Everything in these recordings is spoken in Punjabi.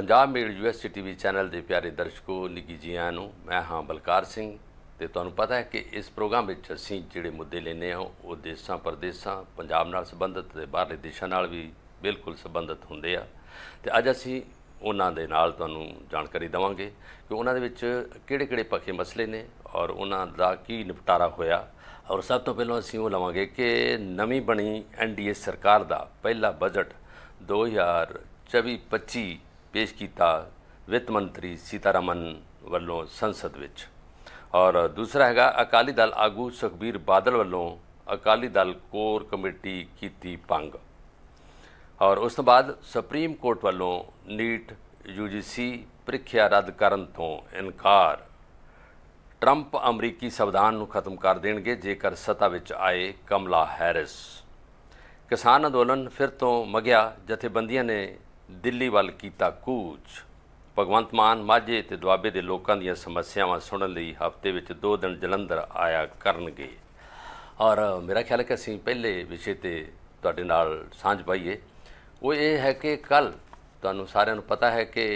ਪੰਜਾਬ ਮੇਲ ਟੀਵੀ ਚੈਨਲ ਦੇ ਪਿਆਰੇ ਦਰਸ਼ਕੋ ਨਿੱਗੀ ਜੀ ਨੂੰ ਮੈਂ ਹਾਂ ਬਲਕਾਰ ਸਿੰਘ ਤੇ ਤੁਹਾਨੂੰ ਪਤਾ ਹੈ ਕਿ ਇਸ ਪ੍ਰੋਗਰਾਮ ਵਿੱਚ ਅਸੀਂ ਜਿਹੜੇ ਮੁੱਦੇ ਲੈਨੇ ਆ ਉਹ ਦੇਸ਼ਾਂ ਪਰਦੇਸਾਂ ਪੰਜਾਬ ਨਾਲ ਸੰਬੰਧਿਤ ਤੇ ਬਾਹਰਲੇ ਦੇਸ਼ਾਂ ਨਾਲ ਵੀ ਬਿਲਕੁਲ ਸੰਬੰਧਿਤ ਹੁੰਦੇ ਆ ਤੇ ਅੱਜ ਅਸੀਂ ਉਹਨਾਂ ਦੇ ਨਾਲ ਤੁਹਾਨੂੰ ਜਾਣਕਾਰੀ ਦਵਾਂਗੇ ਕਿ ਉਹਨਾਂ ਦੇ ਵਿੱਚ ਕਿਹੜੇ-ਕਿਹੜੇ ਪੱਖੇ ਮਸਲੇ ਨੇ ਔਰ ਉਹਨਾਂ ਦਾ ਕੀ ਨਿਪਟਾਰਾ ਹੋਇਆ ਔਰ ਸਭ ਤੋਂ ਪਹਿਲਾਂ ਅਸੀਂ ਉਹ ਲਵਾਂਗੇ ਕਿ ਨਵੀਂ ਬਣੀ ਐਨਡੀਏ ਸਰਕਾਰ ਦਾ ਪਹਿਲਾ ਬਜਟ 2024-25 ਪੇਸ਼ ਕੀਤਾ ਵਿੱਤ ਮੰਤਰੀ ਸੀਤਾਰਮਨ ਵੱਲੋਂ ਸੰਸਦ ਵਿੱਚ ਔਰ ਦੂਸਰਾ ਹੈਗਾ ਅਕਾਲੀ ਦਲ ਆਗੂ ਸੁਖਬੀਰ ਬਾਦਲ ਵੱਲੋਂ ਅਕਾਲੀ ਦਲ ਕੋਰ ਕਮੇਟੀ ਕੀਤੀ ਪੰਗ ਔਰ ਉਸ ਤੋਂ ਬਾਅਦ ਸੁਪਰੀਮ ਕੋਰਟ ਵੱਲੋਂ ਨੀਟ ਯੂਜੀਸੀ ਪ੍ਰੀਖਿਆ ਰੱਦ ਕਰਨ ਤੋਂ ਇਨਕਾਰ ਟਰੰਪ ਅਮਰੀਕੀ ਸੰਵਿਧਾਨ ਨੂੰ ਖਤਮ ਕਰ ਦੇਣਗੇ ਜੇਕਰ ਸਤਾ ਵਿੱਚ ਆਏ ਕਮਲਾ ਹੈਰਿਸ ਕਿਸਾਨ ਅੰਦੋਲਨ ਫਿਰ ਤੋਂ ਮਗਿਆ ਜਥੇਬੰਦੀਆਂ ਨੇ ਦਿੱਲੀ ਵੱਲ ਕੀਤਾ ਕੂਚ ਭਗਵੰਤ ਮਾਨ ਮਾਝੇ ਤੇ ਦੁਆਬੇ ਦੇ ਲੋਕਾਂ ਦੀਆਂ ਸਮੱਸਿਆਵਾਂ ਸੁਣਨ ਲਈ ਹਫ਼ਤੇ ਵਿੱਚ 2 ਦਿਨ ਜਲੰਧਰ ਆਇਆ ਕਰਨਗੇ ਔਰ ਮੇਰਾ ਖਿਆਲ ਹੈ ਕਿ ਅਸੀਂ ਪਹਿਲੇ ਵਿਸ਼ੇ ਤੇ ਤੁਹਾਡੇ ਨਾਲ ਸਾਂਝ ਪਾਈਏ ਉਹ ਇਹ ਹੈ ਕਿ ਕੱਲ ਤੁਹਾਨੂੰ ਸਾਰਿਆਂ ਨੂੰ ਪਤਾ ਹੈ ਕਿ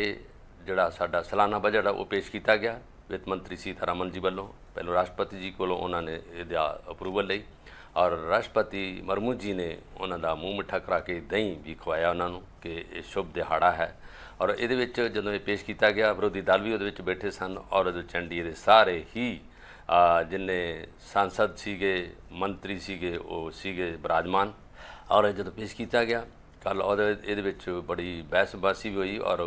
ਜਿਹੜਾ ਸਾਡਾ ਸਾਲਾਨਾ ਬਜਟ ਆ ਉਹ ਪੇਸ਼ ਕੀਤਾ ਗਿਆ ਵਿੱਤ ਮੰਤਰੀ ਸੀਤਾਰਾਮਨ ਜੀ ਵੱਲੋਂ ਪਹਿਲਾਂ ਰਾਸ਼ਟਰਪਤੀ ਜੀ ਕੋਲੋਂ ਉਹਨਾਂ ਨੇ ਇਹਦਾ ਅਪਰੂਵਲ ਲਈ ਔਰ ਰਾਸ਼ਟਰਪਤੀ ਮਰਮੂ ਜੀ ਨੇ ਉਹਨਾਂ ਦਾ ਮੂੰਹ ਮਿੱਠਾ ਕਰਾ ਕੇ ਦਹੀਂ ਵੀ ਖਵਾਇਆ ਉਹਨਾਂ ਨੂੰ ਕਿ ਇਹ ਸ਼ੁਭ ਦਿਹਾੜਾ ਹੈ ਔਰ ਇਹਦੇ ਵਿੱਚ ਜਦੋਂ ਇਹ ਪੇਸ਼ ਕੀਤਾ ਗਿਆ ਵਿਰੋਧੀ ਦਲ ਵੀ ਉਹਦੇ ਵਿੱਚ ਬੈਠੇ ਸਨ ਔਰ ਉਹ ਚੰਡੀ ਦੇ ਸਾਰੇ ਹੀ ਜਿੰਨੇ ਸੰਸਦ ਸੀਗੇ ਮੰਤਰੀ ਸੀਗੇ ਉਹ ਸੀਗੇ ਬਰਾਜਮਾਨ ਔਰ ਜਦੋਂ ਪੇਸ਼ ਕੀਤਾ ਗਿਆ ਕੱਲ ਉਹਦੇ ਇਹਦੇ ਵਿੱਚ ਬੜੀ ਬਹਿਸਬਾਜ਼ੀ ਵੀ ਹੋਈ ਔਰ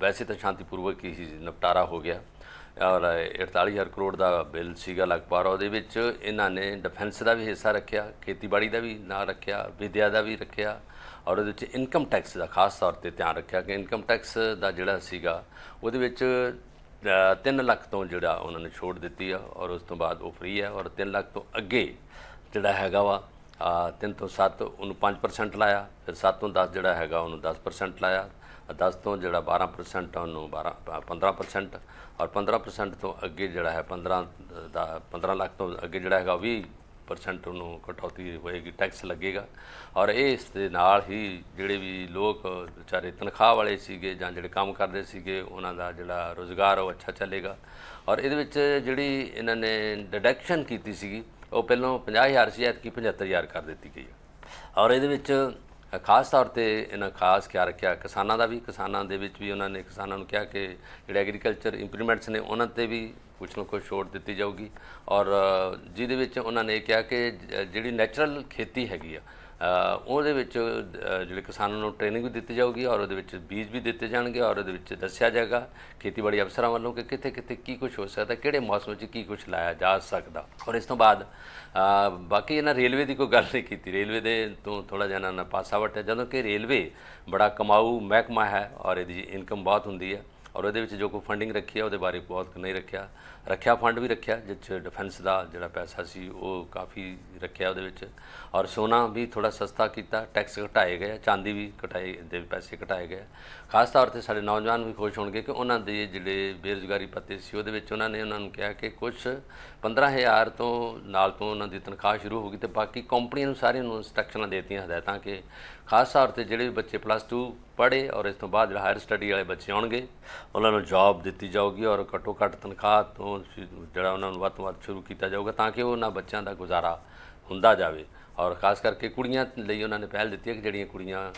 ਵੈਸੇ ਤਾਂ ਸ਼ਾਂਤੀਪੂਰਵਕ ਹੀ ਨਿਪਟਾਰਾ ਹੋ ਗਿਆ ਔਰ 48000 ਕਰੋੜ ਦਾ ਬਿੱਲ ਸੀਗਾ ਲਗਭਗ ਉਹਦੇ ਵਿੱਚ ਇਹਨਾਂ ਨੇ ਡਿਫੈਂਸ ਦਾ ਵੀ ਹਿੱਸਾ ਰੱਖਿਆ ਖੇਤੀਬਾੜੀ ਦਾ ਵੀ ਨਾਲ ਰੱਖਿਆ ਵਿਦਿਆ ਦਾ ਵੀ ਰੱਖਿਆ ਔਰ ਉਹਦੇ ਵਿੱਚ ਇਨਕਮ ਟੈਕਸ ਦਾ ਖਾਸ ਤੌਰ ਤੇ ਧਿਆਨ ਰੱਖਿਆ ਕਿ ਇਨਕਮ ਟੈਕਸ ਦਾ ਜਿਹੜਾ ਸੀਗਾ ਉਹਦੇ ਵਿੱਚ 3 ਲੱਖ ਤੋਂ ਜਿਹੜਾ ਉਹਨਾਂ ਨੇ ਛੋੜ ਦਿੱਤੀ ਆ ਔਰ ਉਸ ਤੋਂ ਬਾਅਦ ਉਹ ਫ੍ਰੀ ਹੈ ਔਰ 3 ਲੱਖ ਤੋਂ ਅੱਗੇ ਜਿਹੜਾ ਹੈਗਾ ਵਾ 3 ਤੋਂ 7 ਉਹਨੂੰ 5% ਲਾਇਆ ਫਿਰ 7 ਤੋਂ 10 ਜਿਹੜਾ ਹੈਗਾ ਉਹਨੂੰ 10% ਲਾਇਆ 10 ਤੋਂ ਜਿਹੜਾ 12% ਉਹਨੂੰ 12 15% ਔਰ 15% ਤੋਂ ਅੱਗੇ ਜਿਹੜਾ ਹੈ 15 ਦਾ 15 ਲੱਖ ਤੋਂ ਅੱਗੇ ਜਿਹੜਾ ਹੈਗਾ 20% ਨੂੰ ਕਟੌਤੀ ਹੋਏਗੀ ਟੈਕਸ ਲੱਗੇਗਾ ਔਰ ਇਹ ਇਸ ਦੇ ਨਾਲ ਹੀ ਜਿਹੜੇ ਵੀ ਲੋਕ ਵਿਚਾਰੇ ਤਨਖਾਹ ਵਾਲੇ ਸੀਗੇ ਜਾਂ ਜਿਹੜੇ ਕੰਮ ਕਰਦੇ ਸੀਗੇ ਉਹਨਾਂ ਦਾ ਜਿਹੜਾ ਰੋਜ਼ਗਾਰ ਉਹ ਅੱਛਾ ਚੱਲੇਗਾ ਔਰ ਇਹਦੇ ਵਿੱਚ ਜਿਹੜੀ ਇਹਨਾਂ ਨੇ ਡਿਡਕਸ਼ਨ ਕੀਤੀ ਸੀਗੀ ਉਹ ਪਹਿਲਾਂ 50000 ਸੀ ਐਤਕੀ 75000 ਕਰ ਦਿੱਤੀ ਗਈ ਔਰ ਇਹਦੇ ਵਿੱਚ ਖਾਸ ਤੌਰ ਤੇ ਇਹਨਾਂ ਖਾਸ ਖਿਆਲ ਰੱਖਿਆ ਕਿਸਾਨਾਂ ਦਾ ਵੀ ਕਿਸਾਨਾਂ ਦੇ ਵਿੱਚ ਵੀ ਉਹਨਾਂ ਨੇ ਕਿਸਾਨਾਂ ਨੂੰ ਕਿਹਾ ਕਿ ਜਿਹੜੇ ਐਗਰੀਕਲਚਰ ਇੰਪਰੂਵਮੈਂਟਸ ਨੇ ਉਹਨਾਂ ਤੇ ਵੀ ਕੁਝ ਨਾ ਕੁਝ ਛੋਟ ਦਿੱਤੀ ਜਾਊਗੀ ਔਰ ਜਿਹਦੇ ਵਿੱਚ ਉਹਨਾਂ ਨੇ ਕਿਹਾ ਕਿ ਜਿਹੜੀ ਨੈਚੁਰਲ ਖੇਤੀ ਹੈਗੀ ਆ ਉਹਦੇ ਵਿੱਚ ਜਿਹੜੇ ਕਿਸਾਨਾਂ ਨੂੰ ਟ੍ਰੇਨਿੰਗ ਵੀ ਦਿੱਤੀ ਜਾਊਗੀ ਔਰ ਉਹਦੇ ਵਿੱਚ ਬੀਜ ਵੀ ਦਿੱਤੇ ਜਾਣਗੇ ਔਰ ਉਹਦੇ ਵਿੱਚ ਦੱਸਿਆ ਜਾਏਗਾ ਖੇਤੀਬਾੜੀ ਅਫਸਰਾਂ ਵੱਲੋਂ ਕਿ ਕਿੱਥੇ ਕਿੱਥੇ ਕੀ ਕੁਝ ਹੋ ਸਕਦਾ ਕਿਹੜੇ ਮੌਸਮ 'ਚ ਕੀ ਕੁਝ ਲਾਇਆ ਜਾ ਸਕਦਾ ਔਰ ਇਸ ਤੋਂ ਬਾਅਦ ਬਾਕੀ ਇਹਨਾਂ ਰੇਲਵੇ ਦੀ ਕੋਈ ਗੱਲ ਨਹੀਂ ਕੀਤੀ ਰੇਲਵੇ ਦੇ ਤੋਂ ਥੋੜਾ ਜਿਹਾ ਨਾ ਪਾਸਾ ਵਟਿਆ ਜਦੋਂ ਕਿ ਰੇਲਵੇ ਬੜਾ ਕਮਾਊ ਮਹਿਕਮਾ ਹੈ ਔਰ ਇਹਦੀ ਇਨਕਮ ਬਹੁਤ ਹੁੰਦੀ ਹੈ ਔਰ ਇਹਦੇ ਵਿੱਚ ਜੋ ਕੋ ਫੰਡਿੰਗ ਰੱਖੀ ਹੈ ਉਹਦੇ ਬਾਰੇ ਬਹੁਤ ਨਹੀਂ ਰੱਖਿਆ ਰੱਖਿਆ ਫੰਡ ਵੀ ਰੱਖਿਆ ਜਿੱਚ ਡਿਫੈਂਸ ਦਾ ਜਿਹੜਾ ਪੈਸਾ ਸੀ ਉਹ ਕਾਫੀ ਰੱਖਿਆ ਉਹਦੇ ਵਿੱਚ ਔਰ ਸੋਨਾ ਵੀ ਥੋੜਾ ਸਸਤਾ ਕੀਤਾ ਟੈਕਸ ਘਟਾਏ ਗਏ ਚਾਂਦੀ ਵੀ ਘਟਾਏ ਦੇ ਪੈਸੇ ਘਟਾਏ ਗਏ ਖਾਸ ਤੌਰ ਤੇ ਸਾਡੇ ਨੌਜਵਾਨ ਵੀ ਖੁਸ਼ ਹੋਣਗੇ ਕਿ ਉਹਨਾਂ ਦੇ ਜਿਹੜੇ ਬੇਰੁਜ਼ਗਾਰੀ ਪੱਤੇ ਸੀ ਉਹਦੇ ਵਿੱਚ ਉਹਨਾਂ ਨੇ ਉਹਨਾਂ ਨੂੰ ਕਿਹਾ ਕਿ ਕੁਝ 15000 ਤੋਂ ਨਾਲ ਤੋਂ ਉਹਨਾਂ ਦੀ ਤਨਖਾਹ ਸ਼ੁਰੂ ਗਈ ਤੇ ਬਾਕੀ ਕੰਪਨੀਆਂ ਨੂੰ ਸਾਰਿਆਂ ਨੂੰ ਇੰਸਟਰਕਸ਼ਨਾਂ ਦੇਤੀਆਂ ਹਦਾਇਤਾਂ ਕਿ ਖਾਸ ਤੌਰ ਤੇ ਜਿਹੜੇ ਬੱਚੇ ਪਲੱਸ 2 ਪੜ੍ਹੇ ਔਰ ਇਸ ਤੋਂ ਬਾਅਦ ਜਿਹੜਾ ਹਾਇਰ ਸਟੱਡੀ ਵਾਲੇ ਬੱਚੇ ਆਉਣਗੇ ਉਹਨਾਂ ਨੂੰ ਜੌਬ ਦਿੱਤੀ ਜਾਊਗੀ ਔਰ ਘੱਟੋ ਘੱਟ ਤਨਖਾਹ ਤੋਂ ਜਿਹੜਾ ਉਹਨਾਂ ਨੂੰ ਵੱਧ ਵੱਧ ਸ਼ੁਰੂ ਕੀਤਾ ਜਾਊਗਾ ਤਾਂ ਕਿ ਉਹਨਾਂ ਬੱਚਿਆਂ ਦਾ ਗੁਜ਼ਾਰਾ ਹੁੰਦਾ ਜਾਵੇ ਔਰ ਖਾਸ ਕਰਕੇ ਕੁੜੀਆਂ ਲਈ ਉਹਨਾਂ ਨੇ ਪਹਿਲ ਦਿੱਤੀ ਹੈ ਕਿ ਜਿਹੜੀਆਂ ਕੁੜੀਆਂ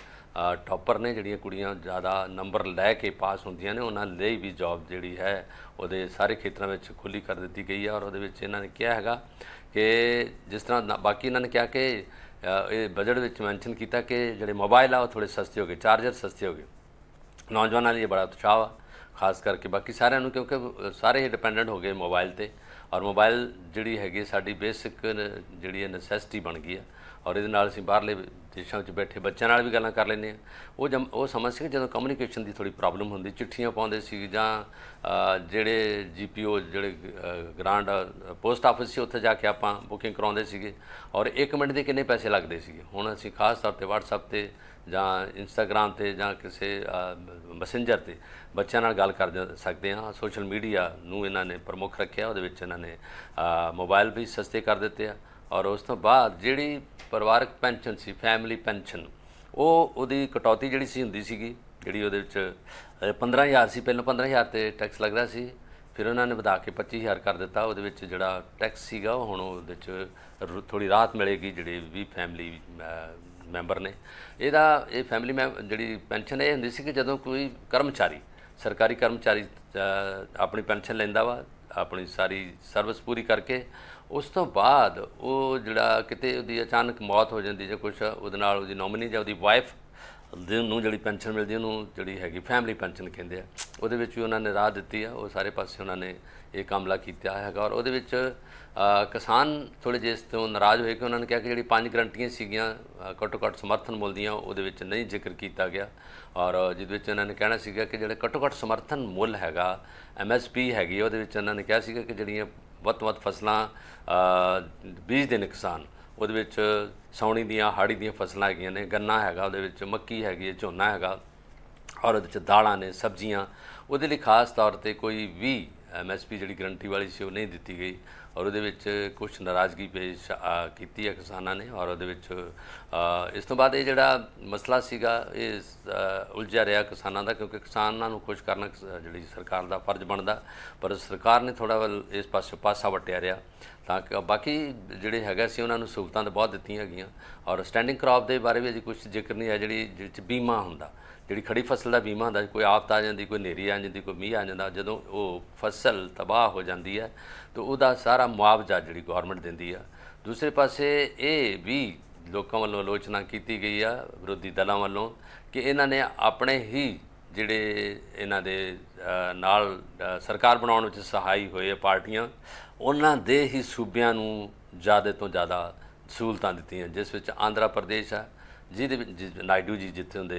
ਟੌਪਰ ਨੇ ਜਿਹੜੀਆਂ ਕੁੜੀਆਂ ਜ਼ਿਆਦਾ ਨੰਬਰ ਲੈ ਕੇ ਪਾਸ ਹੁੰਦੀਆਂ ਨੇ ਉਹਨਾਂ ਲਈ ਵੀ ਜੌਬ ਜਿਹੜੀ ਹੈ ਉਹਦੇ ਸਾਰੇ ਖੇਤਰਾਂ ਵਿੱਚ ਖੁੱਲੀ ਕਰ ਦਿੱਤੀ ਗਈ ਹੈ ਔਰ ਉਹਦੇ ਵਿੱਚ ਇਹਨਾਂ ਨੇ ਕਿਹਾ ਹੈਗਾ ਕਿ ਜਿਸ ਤਰ੍ਹਾਂ ਬਾਕੀ ਇਹਨਾਂ ਨੇ ਕਿਹਾ ਕਿ ਇਹ ਬਜਟ ਵਿੱਚ ਮੈਂਸ਼ਨ ਕੀਤਾ ਕਿ ਜਿਹੜੇ ਮੋਬਾਈਲ ਆ ਉਹ ਥੋੜੇ ਸਸਤੇ ਹੋ ਗਏ ਚਾਰਜਰ ਸਸਤੇ ਹੋ ਗਏ ਨੌਜਵਾਨਾਂ ਲਈ ਬੜਾ ਉਤਸ਼ਾਹ ਆ ਖਾਸ ਕਰਕੇ ਬਾਕੀ ਸਾਰਿਆਂ ਨੂੰ ਕਿਉਂਕਿ ਸਾਰੇ ਹੀ ਡਿਪੈਂਡੈਂਟ ਹੋ ਗਏ ਮੋਬਾਈਲ ਤੇ ਔਰ ਮੋਬਾਈਲ ਜਿਹੜੀ ਹੈਗੀ ਸਾਡੀ ਬੇਸਿਕ ਜਿਹੜੀ ਨੈਸੈਸਿਟੀ ਬਣ ਗਈ ਆ ਔਰ ਇਹਦੇ ਨਾਲ ਅਸੀਂ ਬਾਹਰਲੇ ਦੇਸ਼ਾਂ ਵਿੱਚ ਬੈਠੇ ਬੱਚਿਆਂ ਨਾਲ ਵੀ ਗੱਲਾਂ ਕਰ ਲੈਂਦੇ ਆ ਉਹ ਜਮ ਉਹ ਸਮਝ ਸੀ ਜਦੋਂ ਕਮਿਊਨੀਕੇਸ਼ਨ ਦੀ ਥੋੜੀ ਪ੍ਰੋਬਲਮ ਹੁੰਦੀ ਚਿੱਠੀਆਂ ਪਾਉਂਦੇ ਸੀ ਜਾਂ ਜਿਹੜੇ ਜੀਪੀਓ ਜਿਹੜੇ ਗ੍ਰਾਂਡ ਪੋਸਟ ਆਫਿਸ ਸੀ ਉੱਥੇ ਜਾ ਕੇ ਆਪਾਂ ਬੁਕਿੰਗ ਕਰਾਉਂਦੇ ਸੀਗੇ ਔਰ 1 ਮਿੰਟ ਦੇ ਕਿੰਨੇ ਪੈਸੇ ਲੱਗਦੇ ਸੀਗੇ ਹੁਣ ਅਸੀਂ ਖਾਸ ਤੌਰ ਤੇ WhatsApp ਤੇ ਜਾਂ Instagram ਤੇ ਜਾਂ ਕਿਸੇ ਮੈਸੇਂਜਰ ਤੇ ਬੱਚਿਆਂ ਨਾਲ ਗੱਲ ਕਰ ਸਕਦੇ ਹਾਂ ਸੋਸ਼ਲ ਮੀਡੀਆ ਨੂੰ ਇਹਨਾਂ ਨੇ ਪ੍ਰਮੁੱਖ ਰੱਖਿਆ ਉਹਦੇ ਵਿੱਚ ਇਹਨਾਂ ਨੇ ਮੋਬਾਈਲ ਵੀ ਸਸਤੇ ਕਰ ਦਿੱਤੇ ਆ ਔਰ ਉਸ ਤੋਂ ਬਾਅਦ ਜਿਹੜੀ ਪਰਿਵਾਰਕ ਪੈਨਸ਼ਨ ਸੀ ਫੈਮਿਲੀ ਪੈਨਸ਼ਨ ਉਹ ਉਹਦੀ ਕਟੌਤੀ ਜਿਹੜੀ ਸੀ ਹੁੰਦੀ ਸੀਗੀ ਜਿਹੜੀ ਉਹਦੇ ਵਿੱਚ 15000 ਸੀ ਪਹਿਲਾਂ 15000 ਤੇ ਟੈਕਸ ਲੱਗਦਾ ਸੀ ਫਿਰ ਉਹਨਾਂ ਨੇ ਵਧਾ ਕੇ 25000 ਕਰ ਦਿੱਤਾ ਉਹਦੇ ਵਿੱਚ ਜਿਹੜਾ ਟੈਕਸ ਸੀਗਾ ਉਹ ਹੁਣ ਉਹਦੇ ਵਿੱਚ ਥੋੜੀ ਰਾਤ ਮਿਲੇਗੀ ਜਿਹੜੇ ਵੀ ਫੈਮਿਲੀ ਮੈਂਬਰ ਨੇ ਇਹਦਾ ਇਹ ਫੈਮਿਲੀ ਮੈਂ ਜਿਹੜੀ ਪੈਨਸ਼ਨ ਇਹ ਹੁੰਦੀ ਸੀ ਕਿ ਜਦੋਂ ਕੋਈ ਕਰਮਚਾਰੀ ਸਰਕਾਰੀ ਕਰਮਚਾਰੀ ਆਪਣੀ ਪੈਨਸ਼ਨ ਲੈਂਦਾ ਵਾ ਆਪਣੀ ਸਾਰੀ ਸਰਵਿਸ ਪੂਰੀ ਕਰਕੇ ਉਸ ਤੋਂ ਬਾਅਦ ਉਹ ਜਿਹੜਾ ਕਿਤੇ ਉਹਦੀ ਅਚਾਨਕ ਮੌਤ ਹੋ ਜਾਂਦੀ ਜਾਂ ਕੁਝ ਉਹਦੇ ਨਾਲ ਉਹਦੀ ਨੋਮਿਨੀ ਜਾਂ ਉਹਦੀ ਵਾਈਫ ਨੂੰ ਜਿਹੜੀ ਪੈਨਸ਼ਨ ਮਿਲਦੀ ਉਹਨੂੰ ਜਿਹੜੀ ਹੈਗੀ ਫੈਮਿਲੀ ਪੈਨਸ਼ਨ ਕਹਿੰਦੇ ਆ ਉਹਦੇ ਵਿੱਚ ਵੀ ਉਹਨਾਂ ਨੇ ਰਾਹ ਦਿੱਤੀ ਆ ਉਹ ਸਾਰੇ ਪਾਸੇ ਉਹਨਾਂ ਨੇ ਇਹ ਕਾਮਲਾ ਕੀਤਾ ਹੈਗਾ ਔਰ ਉਹਦੇ ਵਿੱਚ ਕਿਸਾਨ ਥੋੜੇ ਜਿਹਾ ਇਸ ਤੋਂ ਨਾਰਾਜ਼ ਹੋਏ ਕਿ ਉਹਨਾਂ ਨੇ ਕਿਹਾ ਕਿ ਜਿਹੜੀ ਪੰਜ ਗਰੰਟੀਆਂ ਸੀਗੀਆਂ ਘੱਟੋ ਘੱਟ ਸਮਰਥਨ ਮੁੱਲਦੀਆਂ ਉਹਦੇ ਵਿੱਚ ਨਹੀਂ ਜ਼ਿਕਰ ਕੀਤਾ ਗਿਆ ਔਰ ਜਿਸ ਵਿੱਚ ਉਹਨਾਂ ਨੇ ਕਹਿਣਾ ਸੀਗਾ ਕਿ ਜਿਹੜਾ ਘੱਟੋ ਘੱਟ ਸਮਰਥਨ ਮੁੱਲ ਹੈਗਾ ਐਮਐਸਪੀ ਹੈਗੀ ਉਹਦੇ ਵਿੱਚ ਉਹਨਾਂ ਨੇ ਕਿਹਾ ਸੀਗਾ ਕਿ ਜਿਹੜੀਆਂ ਵੱਤ-ਵੱਤ ਫਸਲਾਂ ਬੀਜ ਦੇ ਨੁਕਸਾਨ ਉਹਦੇ ਵਿੱਚ ਸੌਣੀ ਦੀਆਂ ਹਾੜੀ ਦੀਆਂ ਫਸਲਾਂ ਹੈਗੀਆਂ ਨੇ ਗੰਨਾ ਹੈਗਾ ਉਹਦੇ ਵਿੱਚ ਮੱਕੀ ਹੈਗੀ ਹੈ ਝੋਨਾ ਹੈਗਾ ਔਰ ਉਹਦੇ ਵਿੱਚ ਦਾਲਾਂ ਨੇ ਸਬਜ਼ੀਆਂ ਉਹਦੇ ਲਈ ਖਾਸ ਤੌਰ ਤੇ ਕੋਈ ਵੀ ਐਮਐਸਪੀ ਜਿਹੜੀ ਗਰੰਟੀ ਵਾਲੀ ਸੀ ਉਹ ਨਹੀਂ ਦਿੱਤੀ ਗਈ ਔਰ ਉਹਦੇ ਵਿੱਚ ਕੁਝ ਨਾਰਾਜ਼ਗੀ ਪੇਸ਼ ਕੀਤੀ ਹੈ ਕਿਸਾਨਾਂ ਨੇ ਔਰ ਉਹਦੇ ਵਿੱਚ ਇਸ ਤੋਂ ਬਾਅਦ ਇਹ ਜਿਹੜਾ ਮਸਲਾ ਸੀਗਾ ਇਹ ਉਲਝਿਆ ਰਿਹਾ ਕਿਸਾਨਾਂ ਦਾ ਕਿਉਂਕਿ ਕਿਸਾਨਾਂ ਨੂੰ ਖੁਸ਼ ਕਰਨਾ ਜਿਹੜੀ ਸਰਕਾਰ ਦਾ ਫਰਜ਼ ਬਣਦਾ ਪਰ ਸਰਕਾਰ ਨੇ ਥੋੜਾ ਇਸ ਪਾਸੇ ਪਾਸਾ ਵਟਿਆ ਰਿਹਾ ਤਾਂ ਕਿ ਬਾਕੀ ਜਿਹੜੇ ਹੈਗਾ ਸੀ ਉਹਨਾਂ ਨੂੰ ਸਹੂਲਤਾਂ ਤਾਂ ਬਹੁਤ ਦਿੱਤੀਆਂ ਗਈਆਂ ਔਰ ਸਟੈਂਡਿੰਗ ਕ੍ਰਾਪ ਦੇ ਬਾਰੇ ਵੀ ਅਜੇ ਕੁਝ ਜ਼ਿਕਰ ਨਹੀਂ ਆ ਜਿਹੜੀ ਜਿਹਦੇ ਵਿੱਚ ਬੀਮਾ ਹੁੰਦਾ ਜਿਹੜੀ ਖੜੀ ਫਸਲ ਦਾ ਬੀਮਾ ਹੁੰਦਾ ਕੋਈ ਆਫਤ ਆ ਜਾਂਦੀ ਕੋਈ ਨੇਰੀ ਆ ਜਾਂਦੀ ਕੋਈ ਮੀਂਹ ਆ ਜਾਂਦਾ ਜਦੋਂ ਉਹ ਫਸਲ ਤਬਾਹ ਹੋ ਜਾਂਦੀ ਹੈ ਤਾਂ ਉਹਦਾ ਸਾਰਾ ਮੁਆਵਜ਼ਾ ਜਿਹੜੀ ਗਵਰਨਮੈਂਟ ਦਿੰਦੀ ਆ ਦੂਸਰੇ ਪਾਸੇ ਇਹ ਵੀ ਲੋਕਾਂ ਵੱਲੋਂ ਆਲੋਚਨਾ ਕੀਤੀ ਗਈ ਆ ਵਿਰੋਧੀ ਦਲਾਂ ਵੱਲੋਂ ਕਿ ਇਹਨਾਂ ਨੇ ਆਪਣੇ ਹੀ ਜਿਹੜੇ ਇਹਨਾਂ ਦੇ ਨਾਲ ਸਰਕਾਰ ਬਣਾਉਣ ਵਿੱਚ ਸਹਾਈ ਹੋਏ ਪਾਰਟੀਆਂ ਉਹਨਾਂ ਦੇ ਹੀ ਸੂਬਿਆਂ ਨੂੰ ਜ਼ਿਆਦਾ ਤੋਂ ਜ਼ਿਆਦਾ ਸਹੂਲਤਾਂ ਦਿੱਤੀਆਂ ਜਿਸ ਵਿੱਚ ਆਂਧਰਾ ਪ੍ਰਦੇਸ਼ ਆ ਜਿਹਦੇ ਵਿੱਚ ਨਾਇਡੂ ਜੀ ਜਿੱਥੇ ਹੁੰਦੇ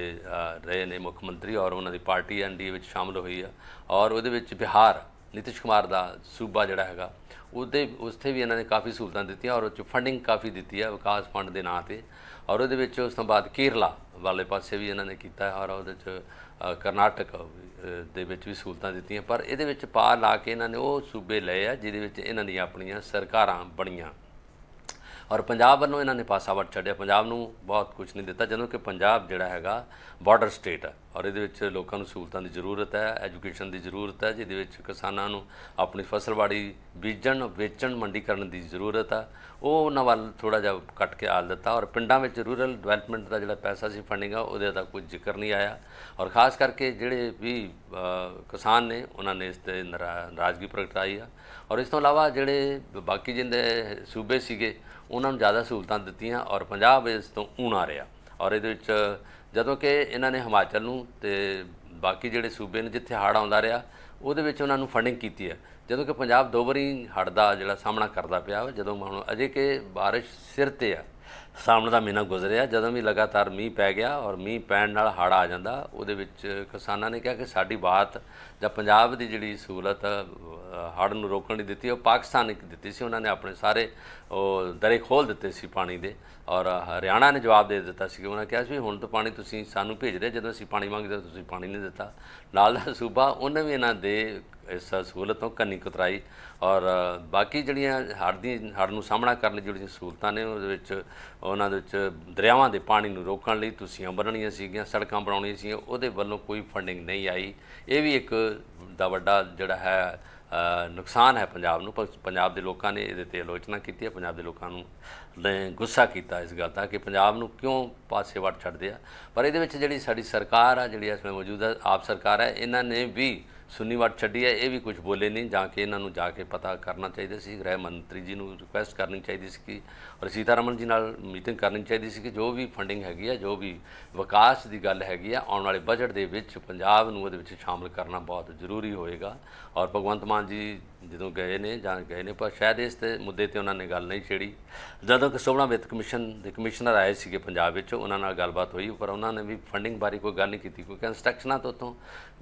ਰਹੇ ਨੇ ਮੁੱਖ ਮੰਤਰੀ ਔਰ ਉਹਨਾਂ ਦੀ ਪਾਰਟੀ ਐਨਡੀ ਵਿੱਚ ਸ਼ਾਮਲ ਹੋਈ ਆ ਔਰ ਉਹਦੇ ਵਿੱਚ ਬਿਹਾਰ ਨਿਤਿਸ਼ ਕੁਮਾਰ ਦਾ ਸੂਬਾ ਜਿਹੜਾ ਹੈਗਾ ਉਹਦੇ ਉਸਥੇ ਵੀ ਇਹਨਾਂ ਨੇ ਕਾਫੀ ਸਹੂਲਤਾਂ ਦਿੱਤੀਆਂ ਔਰ ਉਹ ਚ ਫੰਡਿੰਗ ਕਾਫੀ ਦਿੱਤੀ ਆ ਵਿਕਾਸ ਫੰਡ ਦੇ ਨਾਂ ਤੇ ਔਰ ਉਹਦੇ ਵਿੱਚ ਉਸ ਤੋਂ ਬਾਅਦ ਕੇਰਲਾ ਵਾਲੇ ਪਾਸੇ ਵੀ ਇਹਨਾਂ ਨੇ ਕੀਤਾ ਔਰ ਉਹਦੇ ਚ ਕਰਨਾਟਕ ਦੇ ਵਿੱਚ ਵੀ ਸਹੂਲਤਾਂ ਦਿੱਤੀਆਂ ਪਰ ਇਹਦੇ ਵਿੱਚ ਪਾ ਲਾ ਕੇ ਇਹਨਾਂ ਨੇ ਉਹ ਸੂਬੇ ਲਏ ਆ ਜਿਹਦੇ ਵਿੱਚ ਇਹਨਾਂ ਦੀਆਂ ਆਪਣੀਆਂ ਸਰਕਾਰਾਂ ਬਣੀਆਂ ਔਰ ਪੰਜਾਬ ਵੱਲੋਂ ਇਹਨਾਂ ਨੇ ਪਾਸਾ ਵਟ ਛੱਡਿਆ ਪੰਜਾਬ ਨੂੰ ਬਹੁਤ ਕੁਝ ਨਹੀਂ ਦਿੱਤਾ ਜਦੋਂ ਕਿ ਪੰਜਾਬ ਜਿਹੜਾ ਹੈਗਾ ਬਾਰਡਰ ਸਟੇਟ ਹੈ ਔਰ ਇਹਦੇ ਵਿੱਚ ਲੋਕਾਂ ਨੂੰ ਸਹੂਲਤਾਂ ਦੀ ਜ਼ਰੂਰਤ ਹੈ ਐਜੂਕੇਸ਼ਨ ਦੀ ਜ਼ਰੂਰਤ ਹੈ ਜਿਹਦੇ ਵਿੱਚ ਕਿਸਾਨਾਂ ਨੂੰ ਆਪਣੀ ਫਸਲਵਾੜੀ ਬੀਜਣ ਵੇਚਣ ਮੰਡੀ ਕਰਨ ਦੀ ਜ਼ਰੂਰਤ ਆ ਉਹ ਉਹਨਾਂ ਵੱਲ ਥੋੜਾ ਜਿਹਾ ਕੱਟ ਕੇ ਆਲ ਦਿੱਤਾ ਔਰ ਪਿੰਡਾਂ ਵਿੱਚ ਰੂਰਲ ਡਿਵੈਲਪਮੈਂਟ ਦਾ ਜਿਹੜਾ ਪੈਸਾ ਸੀ ਫੰਡਿੰਗ ਉਹਦੇ ਦਾ ਕੋਈ ਜ਼ਿਕਰ ਨਹੀਂ ਆਇਆ ਔਰ ਖਾਸ ਕਰਕੇ ਜਿਹੜੇ ਵੀ ਕਿਸਾਨ ਨੇ ਉਹਨਾਂ ਨੇ ਇਸ ਤੇ ਨਾਰਾਜ਼ਗੀ ਪ੍ਰਗਟਾਈ ਆ ਔਰ ਇਸ ਤੋਂ ਇਲਾਵਾ ਜਿਹੜੇ ਬਾਕੀ ਜਿੰਦੇ ਸੂਬੇ ਸੀਗੇ ਉਹਨਾਂ ਨੂੰ ਜ਼ਿਆਦਾ ਸਹੂਲਤਾਂ ਦਿੱਤੀਆਂ ਔਰ ਪੰਜਾਬ ਇਸ ਤੋਂ ਊਣਾ ਰਿਹਾ ਔਰ ਇਹਦੇ ਵਿੱਚ ਜਦੋਂ ਕਿ ਇਹਨਾਂ ਨੇ ਹਿਮਾਚਲ ਨੂੰ ਤੇ ਬਾਕੀ ਜਿਹੜੇ ਸੂਬੇ ਨੇ ਜਿੱਥੇ ਹੜ ਆਉਂਦਾ ਰਿਹਾ ਉਹਦੇ ਵਿੱਚ ਉਹਨਾਂ ਨੂੰ ਫੰਡਿੰਗ ਕੀਤੀ ਹੈ ਜਦੋਂ ਕਿ ਪੰਜਾਬ ਦੋ ਵਾਰੀ ਹੜ ਦਾ ਜਿਹੜਾ ਸਾਹਮਣਾ ਕਰਦਾ ਪਿਆ ਜਦੋਂ ਹੁਣ ਅਜੇ ਕਿ ਬਾਰਿਸ਼ ਸਿਰ ਤੇ ਆ ਸਾਹਮਣਾ ਦਾ ਮਹੀਨਾ ਗੁਜ਼ਰਿਆ ਜਦੋਂ ਵੀ ਲਗਾਤਾਰ ਮੀਂਹ ਪੈ ਗਿਆ ਔਰ ਮੀਂਹ ਪੈਣ ਨਾਲ ਹੜ ਆ ਜਾਂਦਾ ਉਹਦੇ ਵਿੱਚ ਕਿਸਾਨਾਂ ਨੇ ਕਿਹਾ ਕਿ ਸਾਡੀ ਬਾਤ ਜਾਂ ਪੰਜਾਬ ਦੀ ਜਿਹੜੀ ਸਹੂਲਤ ਹੜ ਨੂੰ ਰੋਕਣ ਦੀ ਦਿੱਤੀ ਉਹ ਪਾਕਿਸਤਾਨ ਨੇ ਦਿੱਤੀ ਸੀ ਉਹਨਾਂ ਨੇ ਆਪਣੇ ਸਾਰੇ ਉਹ ਦਰੇ ਖੋਲ ਦਿੱਤੇ ਸੀ ਪਾਣੀ ਦੇ ਔਰ ਹਰਿਆਣਾ ਨੇ ਜਵਾਬ ਦੇ ਦਿੱਤਾ ਸੀ ਕਿ ਉਹਨਾਂ ਕਿਹਾ ਸੀ ਹੁਣ ਤਾਂ ਪਾਣੀ ਤੁਸੀਂ ਸਾਨੂੰ ਭੇਜ ਰਹੇ ਜਦੋਂ ਅਸੀਂ ਪਾਣੀ ਮੰਗਦੇ ਤੁਸੀਂ ਪਾਣੀ ਨਹੀਂ ਦਿੱਤਾ ਨਾਲ ਦਾ ਸੂਬਾ ਉਹਨੇ ਵੀ ਇਹਨਾਂ ਦੇ ਇਸ ਸਹੂਲਤੋਂ ਕੰਨੀ ਕੁਤਰਾਈ ਔਰ ਬਾਕੀ ਜਿਹੜੀਆਂ ਹੜ੍ਹ ਦੀ ਹੜ੍ਹ ਨੂੰ ਸਾਹਮਣਾ ਕਰਨ ਲਈ ਜਿਹੜੀਆਂ ਸਹੂਲਤਾਂ ਨੇ ਉਹਦੇ ਵਿੱਚ ਉਹਨਾਂ ਦੇ ਵਿੱਚ ਦਰਿਆਵਾਂ ਦੇ ਪਾਣੀ ਨੂੰ ਰੋਕਣ ਲਈ ਤੁਸੀਂ ਅੰਬਰਣੀਆਂ ਸੀਗੀਆਂ ਸੜਕਾਂ ਬਣਾਉਣੀਆਂ ਸੀ ਉਹਦੇ ਵੱਲੋਂ ਕੋਈ ਫੰਡਿੰਗ ਨਹੀਂ ਆਈ ਇਹ ਵੀ ਇੱਕ ਦਾ ਵੱਡਾ ਜਿਹੜਾ ਹੈ ਨੁਕਸਾਨ ਹੈ ਪੰਜਾਬ ਨੂੰ ਪੰਜਾਬ ਦੇ ਲੋਕਾਂ ਨੇ ਇਹਦੇ ਤੇ ਆਲੋਚਨਾ ਕੀਤੀ ਹੈ ਪੰਜਾਬ ਦੇ ਲੋਕਾਂ ਨੂੰ ਨੇ ਗੁੱਸਾ ਕੀਤਾ ਇਸ ਗੱਲ ਦਾ ਕਿ ਪੰਜਾਬ ਨੂੰ ਕਿਉਂ ਪਾਸੇ ਵੱਟ ਛੱਡਦੇ ਆ ਪਰ ਇਹਦੇ ਵਿੱਚ ਜਿਹੜੀ ਸਾਡੀ ਸਰਕਾਰ ਆ ਜਿਹੜੀ ਇਸ ਵੇਲੇ ਮੌਜੂਦ ਆ ਆਪ ਸਰਕਾਰ ਹੈ ਇਹਨਾਂ ਨੇ ਵੀ ਸੁੰਨੀ ਵਾਟ ਛੱਡੀ ਹੈ ਇਹ ਵੀ ਕੁਝ ਬੋਲੇ ਨਹੀਂ ਜਾਂ ਕਿ ਇਹਨਾਂ ਨੂੰ ਜਾ ਕੇ ਪਤਾ ਕਰਨਾ ਚਾਹੀਦਾ ਸੀ ਗ੍ਰਹਿ ਮੰਤਰੀ ਜੀ ਨੂੰ ਰਿਕੁਐਸਟ ਕਰਨੀ ਚਾਹੀਦੀ ਸੀ ਕਿ ਔਰ ਸੀਤਾਰਮਨ ਜੀ ਨਾਲ ਮੀਟਿੰਗ ਕਰਨੀ ਚਾਹੀਦੀ ਸੀ ਕਿ ਜੋ ਵੀ ਫੰਡਿੰਗ ਹੈਗੀ ਹੈ ਜੋ ਵੀ ਵਿਕਾਸ ਦੀ ਗੱਲ ਹੈਗੀ ਹੈ ਆਉਣ ਵਾਲੇ ਬਜਟ ਦੇ ਵਿੱਚ ਪੰਜਾਬ ਨੂੰ ਉਹਦੇ ਵਿੱਚ ਸ਼ਾਮਲ ਕਰਨਾ ਬਹੁਤ ਜ਼ਰੂਰੀ ਹੋਏਗਾ ਔਰ ਭਗਵੰਤ ਮਾਨ ਜੀ ਜਦੋਂ ਗਏ ਨੇ ਜਾਂ ਗਏ ਨੇ ਪਰ ਸ਼ਾਇਦ ਇਸ ਤੇ ਮੁੱਦੇ ਤੇ ਉਹਨਾਂ ਨੇ ਗੱਲ ਨਹੀਂ ਛੇੜੀ ਜਦੋਂ ਕਿ ਸੋਹਣਾ ਵਿੱਤ ਕਮਿਸ਼ਨ ਦੇ ਕਮਿਸ਼ਨਰ ਆਏ ਸੀਗੇ ਪੰਜਾਬ ਵਿੱਚ ਉਹਨਾਂ ਨਾਲ ਗੱਲਬਾਤ ਹੋਈ ਪਰ ਉਹਨਾਂ ਨੇ ਵੀ ਫੰਡਿੰਗ ਬਾਰੇ ਕੋਈ ਗੱਲ ਨਹੀਂ ਕੀਤੀ ਕੋਈ ਕੰਸਟਰਕਸ਼ਨਾਂ ਤੋਂ ਤੋਂ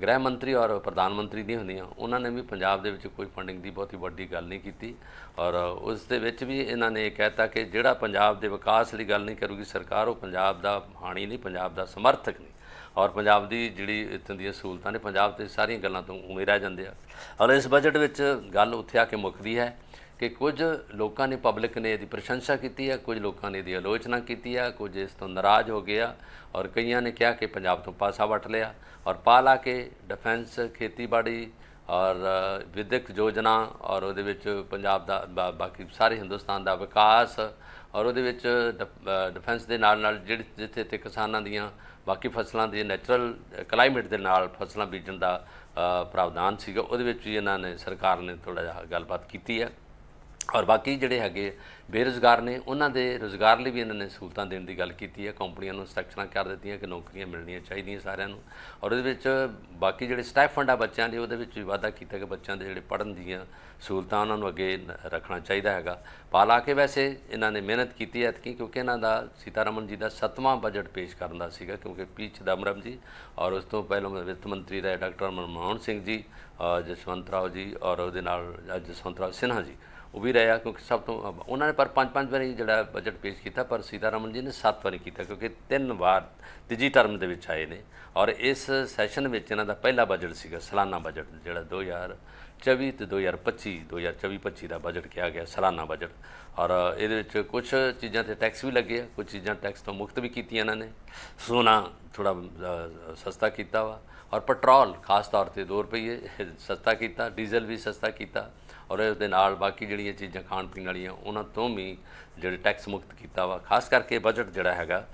ਗ੍ਰਹਿ ਮੰਤਰੀ ਔਰ ਪ੍ਰਧਾਨ ਪ੍ਰਧਾਨ ਮੰਤਰੀ ਦੀਆਂ ਹੁੰਦੀਆਂ ਉਹਨਾਂ ਨੇ ਵੀ ਪੰਜਾਬ ਦੇ ਵਿੱਚ ਕੋਈ ਫੰਡਿੰਗ ਦੀ ਬਹੁਤੀ ਵੱਡੀ ਗੱਲ ਨਹੀਂ ਕੀਤੀ ਔਰ ਉਸ ਦੇ ਵਿੱਚ ਵੀ ਇਹਨਾਂ ਨੇ ਇਹ ਕਹਿਤਾ ਕਿ ਜਿਹੜਾ ਪੰਜਾਬ ਦੇ ਵਿਕਾਸ ਲਈ ਗੱਲ ਨਹੀਂ ਕਰੂਗੀ ਸਰਕਾਰ ਉਹ ਪੰਜਾਬ ਦਾ ਹਾਣੀ ਨਹੀਂ ਪੰਜਾਬ ਦਾ ਸਮਰਥਕ ਨਹੀਂ ਔਰ ਪੰਜਾਬ ਦੀ ਜਿਹੜੀ ਇਤਨ ਦੀਆਂ ਸਹੂਲਤਾਂ ਨੇ ਪੰਜਾਬ ਤੇ ਸਾਰੀਆਂ ਗੱਲਾਂ ਤੋਂ ਉਮੀਦ ਰਹਿ ਜਾਂਦੇ ਆ ਔਰ ਇਸ ਬਜਟ ਵਿੱਚ ਗੱਲ ਉੱਥੇ ਆ ਕੇ ਮੁੱਕਦੀ ਹੈ ਕਿ ਕੁਝ ਲੋਕਾਂ ਨੇ ਪਬਲਿਕ ਨੇ ਇਹਦੀ ਪ੍ਰਸ਼ੰਸਾ ਕੀਤੀ ਹੈ ਕੁਝ ਲੋਕਾਂ ਨੇ ਇਹਦੀ ਆਲੋਚਨਾ ਕੀਤੀ ਹੈ ਕੁਝ ਇਸ ਤੋਂ ਨਾਰਾਜ਼ ਹੋ ਗਿਆ ਔਰ ਕਈਆਂ ਨੇ ਕਿਹਾ ਕਿ ਪੰਜਾਬ ਤੋਂ ਪਾਸਾ ਵਟ ਲਿਆ ਔਰ ਪਾ ਲਾ ਕੇ ਡਿਫੈਂਸ ਖੇਤੀਬਾੜੀ ਔਰ ਵਿਦਿਕ ਯੋਜਨਾ ਔਰ ਉਹਦੇ ਵਿੱਚ ਪੰਜਾਬ ਦਾ ਬਾਕੀ ਸਾਰੇ ਹਿੰਦੁਸਤਾਨ ਦਾ ਵਿਕਾਸ ਔਰ ਉਹਦੇ ਵਿੱਚ ਡਿਫੈਂਸ ਦੇ ਨਾਲ ਨਾਲ ਜਿਹੜੇ ਜਿੱਥੇ ਤੇ ਕਿਸਾਨਾਂ ਦੀਆਂ ਬਾਕੀ ਫਸਲਾਂ ਦੇ ਨੇਚਰਲ ਕਲਾਈਮੇਟ ਦੇ ਨਾਲ ਫਸਲਾਂ ਬੀਜਣ ਦਾ ਪ੍ਰਾਵਧਾਨ ਸੀਗਾ ਉਹਦੇ ਵਿੱਚ ਵੀ ਇਹਨਾਂ ਨੇ ਸਰਕਾਰ ਨੇ ਥੋੜਾ ਜਿਹਾ ਗੱਲਬਾਤ ਕੀਤੀ ਹੈ ਔਰ ਬਾਕੀ ਜਿਹੜੇ ਹੈਗੇ ਬੇਰੋਜ਼ਗਾਰ ਨੇ ਉਹਨਾਂ ਦੇ ਰੋਜ਼ਗਾਰ ਲਈ ਵੀ ਇਹਨਾਂ ਨੇ ਸਹੂਲਤਾਂ ਦੇਣ ਦੀ ਗੱਲ ਕੀਤੀ ਹੈ ਕੰਪਨੀਆਂ ਨੂੰ ਸਟਰਕਚਰਾਂ ਕਰ ਦਿੱਤੀਆਂ ਕਿ ਨੌਕਰੀਆਂ ਮਿਲਣੀਆਂ ਚਾਹੀਦੀਆਂ ਸਾਰਿਆਂ ਨੂੰ ਔਰ ਉਹਦੇ ਵਿੱਚ ਬਾਕੀ ਜਿਹੜੇ ਸਟਾਫ ਫੰਡ ਆ ਬੱਚਿਆਂ ਦੇ ਉਹਦੇ ਵਿੱਚ ਵੀ ਵਾਅਦਾ ਕੀਤਾ ਕਿ ਬੱਚਿਆਂ ਦੇ ਜਿਹੜੇ ਪੜਨ ਦੀਆਂ ਸਹੂਲਤਾਂ ਉਹਨਾਂ ਨੂੰ ਅੱਗੇ ਰੱਖਣਾ ਚਾਹੀਦਾ ਹੈਗਾ ਪਾਲਾ ਕੇ ਵੈਸੇ ਇਹਨਾਂ ਨੇ ਮਿਹਨਤ ਕੀਤੀ ਹੈ ਕਿਉਂਕਿ ਇਹਨਾਂ ਦਾ ਸੀਤਾਰਮਨ ਜੀ ਦਾ 7ਵਾਂ ਬਜਟ ਪੇਸ਼ ਕਰਨ ਦਾ ਸੀਗਾ ਕਿਉਂਕਿ ਪੀ ਚਿਦੰਬਰਮ ਜੀ ਔਰ ਉਸ ਤੋਂ ਪਹਿਲਾਂ ਵਿੱਤ ਮੰਤਰੀ ਦਾ ਡਾਕਟਰ ਮਨਮੋਹਨ ਸਿੰਘ ਜੀ ਜਸਵੰਤ ਰਾਓ ਜੀ ਔਰ ਉਹਦੇ ਨਾਲ ਜਸਵੰਤ ਰਾਓ ਸਿਨਹਾ ਜੀ ਉਹ ਵੀ ਰਿਹਾ ਕਿਉਂਕਿ ਸਭ ਤੋਂ ਉਹਨਾਂ ਨੇ ਪਰ ਪੰਜ ਪੰਜ ਵਾਰੀ ਜਿਹੜਾ ਬਜਟ ਪੇਸ਼ ਕੀਤਾ ਪਰ ਸੀਤਾਰਾਮਨ ਜੀ ਨੇ ਸੱਤ ਵਾਰੀ ਕੀਤਾ ਕਿਉਂਕਿ ਤਿੰਨ ਵਾਰ ਤੀਜੀ ਟਰਮ ਦੇ ਵਿੱਚ ਆਏ ਨੇ ਔਰ ਇਸ ਸੈਸ਼ਨ ਵਿੱਚ ਇਹਨਾਂ ਦਾ ਪਹਿਲਾ ਬਜਟ ਸੀਗਾ ਸਾਲਾਨਾ ਬਜਟ ਜਿਹੜਾ 2024 ਤੇ 2025 2024-25 ਦਾ ਬਜਟ ਕਿਹਾ ਗਿਆ ਸਾਲਾਨਾ ਬਜਟ ਔਰ ਇਹਦੇ ਵਿੱਚ ਕੁਝ ਚੀਜ਼ਾਂ ਤੇ ਟੈਕਸ ਵੀ ਲੱਗੇ ਆ ਕੁਝ ਚੀਜ਼ਾਂ ਟੈਕਸ ਤੋਂ ਮੁਕਤ ਵੀ ਕੀਤੀਆਂ ਇਹਨਾਂ ਨੇ ਸੋਨਾ ਥੋੜਾ ਸਸਤਾ ਕੀਤਾ ਵਾ ਔਰ ਪੈਟਰੋਲ ਖਾਸ ਤੌਰ ਤੇ 2 ਰੁਪਏ ਸਸਤਾ ਕੀਤਾ ਡੀਜ਼ਲ ਵੀ ਸਸਤਾ ਕੀਤਾ ਔਰ ਇਸ ਦੇ ਨਾਲ ਬਾਕੀ ਜਿਹੜੀਆਂ ਚੀਜ਼ਾਂ ਖਾਣ ਪੀਣ ਵਾਲੀਆਂ ਉਹਨਾਂ ਤੋਂ ਵੀ ਜਿਹੜੇ ਟੈਕਸ ਮੁਕਤ ਕੀਤਾ ਵਾ ਖਾਸ ਕਰਕੇ ਬਜਟ ਜਿਹੜਾ ਹੈਗਾ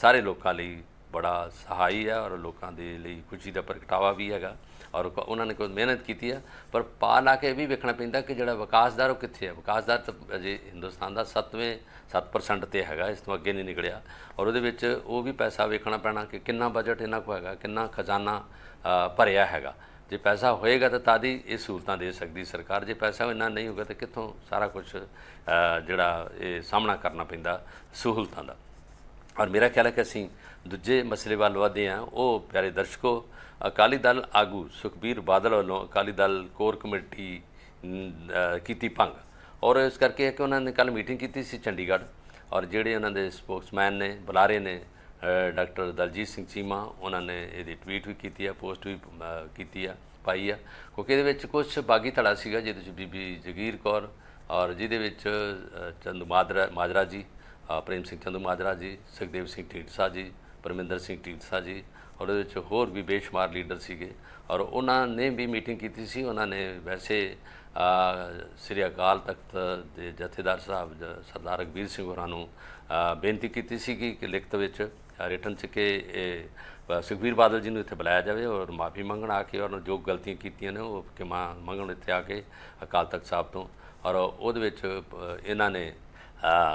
ਸਾਰੇ ਲੋਕਾਂ ਲਈ ਬੜਾ ਸਹਾਈ ਹੈ ਔਰ ਲੋਕਾਂ ਦੇ ਲਈ ਖੁਸ਼ੀ ਦਾ ਪ੍ਰਗਟਾਵਾ ਵੀ ਹੈਗਾ ਔਰ ਉਹਨਾਂ ਨੇ ਕੋਈ ਮਿਹਨਤ ਕੀਤੀ ਹੈ ਪਰ ਪਾ ਲਾ ਕੇ ਵੀ ਵੇਖਣਾ ਪੈਂਦਾ ਕਿ ਜਿਹੜਾ ਵਿਕਾਸਦਾਰ ਉਹ ਕਿੱਥੇ ਹੈ ਵਿਕਾਸਦਾਰ ਅਜੇ ਹਿੰਦੁਸਤਾਨ ਦਾ 7ਵੇਂ 7% ਤੇ ਹੈਗਾ ਇਸ ਤੋਂ ਅੱਗੇ ਨਹੀਂ ਨਿਕਲਿਆ ਔਰ ਉਹਦੇ ਵਿੱਚ ਉਹ ਵੀ ਪੈਸਾ ਵੇਖਣਾ ਪੈਣਾ ਕਿ ਕਿੰਨਾ ਬਜਟ ਇਹਨਾਂ ਕੋ ਹੈਗਾ ਕਿੰਨਾ ਖਜ਼ਾਨਾ ਭਰਿਆ ਹੈਗਾ ਜੇ ਪੈਸਾ ਹੋਏਗਾ ਤਾਂ ਤਾਦੀ ਇਹ ਸਹੂਲਤਾਂ ਦੇ ਸਕਦੀ ਸਰਕਾਰ ਜੇ ਪੈਸਾ ਇੰਨਾ ਨਹੀਂ ਹੋਗਾ ਤਾਂ ਕਿੱਥੋਂ ਸਾਰਾ ਕੁਝ ਜਿਹੜਾ ਇਹ ਸਾਹਮਣਾ ਕਰਨਾ ਪੈਂਦਾ ਸਹੂਲਤਾਂ ਦਾ ਔਰ ਮੇਰਾ ਖਿਆਲ ਹੈ ਕਿ ਅਸੀਂ ਦੂਜੇ ਮਸਲੇ ਵੱਲ ਵਧਦੇ ਆ ਉਹ ਪਿਆਰੇ ਦਰਸ਼ਕੋ ਅਕਾਲੀ ਦਲ ਆਗੂ ਸੁਖਬੀਰ ਬਾਦਲ ਵੱਲੋਂ ਅਕਾਲੀ ਦਲ ਕੋਰ ਕਮੇਟੀ ਕੀਤੀ ਭੰਗ ਔਰ ਇਸ ਕਰਕੇ ਕਿ ਉਹਨਾਂ ਨੇ ਕੱਲ ਮੀਟਿੰਗ ਕੀਤੀ ਸੀ ਚੰਡੀਗੜ੍ਹ ਔਰ ਜਿਹੜੇ ਉਹਨਾਂ ਦੇ ਸਪੋਕਸਮੈਨ ਨੇ ਬੁਲਾਰੇ ਨੇ ਡਾਕਟਰ ਦਲਜੀਤ ਸਿੰਘ ਚੀਮਾ ਉਹਨਾਂ ਨੇ ਇਹਦੀ ਟਵੀਟ ਵੀ ਕੀਤੀ ਆ ਪੋਸਟ ਵੀ ਕੀਤੀ ਆ ਪਾਈ ਆ ਕਿਉਂਕਿ ਇਹਦੇ ਵਿੱਚ ਕੁਝ ਬਾਗੀ ਧੜਾ ਸੀਗਾ ਜਿਹਦੇ ਵਿੱਚ ਬੀਬੀ ਜਗੀਰ ਕੌਰ ਔਰ ਜਿਹਦੇ ਵਿੱਚ ਚੰਦ ਮਾਦਰਾ ਮਾਜਰਾ ਜੀ ਪ੍ਰੇਮ ਸਿੰਘ ਚੰਦ ਮਾਦਰਾ ਜੀ ਸੁਖਦੇਵ ਸਿੰਘ ਢੀਂਡਸਾ ਜੀ ਪਰਮਿੰਦਰ ਸਿੰਘ ਢੀਂਡਸਾ ਜੀ ਔਰ ਉਹਦੇ ਵਿੱਚ ਹੋਰ ਵੀ ਬੇਸ਼ਮਾਰ ਲੀਡਰ ਸੀਗੇ ਔਰ ਉਹਨਾਂ ਨੇ ਵੀ ਮੀਟਿੰਗ ਕੀਤੀ ਸੀ ਉਹਨਾਂ ਨੇ ਵੈਸੇ ਸ੍ਰੀ ਅਕਾਲ ਤਖਤ ਦੇ ਜਥੇਦਾਰ ਸਾਹਿਬ ਸਰਦਾਰ ਅਕਬੀਰ ਸਿੰਘ ਹੋਰਾਂ ਨੂੰ ਬੇਨਤੀ ਕੀਤੀ ਸੀ ਕਿ ਲਿਖਤ ਵਿੱਚ ਰਿਟਰਨ ਚ ਕਿ ਸੁਖਵੀਰ ਬਾਦਲ ਜੀ ਨੂੰ ਇੱਥੇ ਬੁਲਾਇਆ ਜਾਵੇ ਔਰ ਮਾਫੀ ਮੰਗਣ ਆ ਕੇ ਔਰ ਜੋ ਗਲਤੀਆਂ ਕੀਤੀਆਂ ਨੇ ਉਹ ਕਿ ਮਾਂ ਮੰਗਣ ਇੱਥੇ ਆ ਕੇ ਅਕਾਲ ਤਖਤ ਸਾਹਿਬ ਤੋਂ ਔਰ ਉਹਦੇ ਵਿੱਚ ਇਹਨਾਂ ਨੇ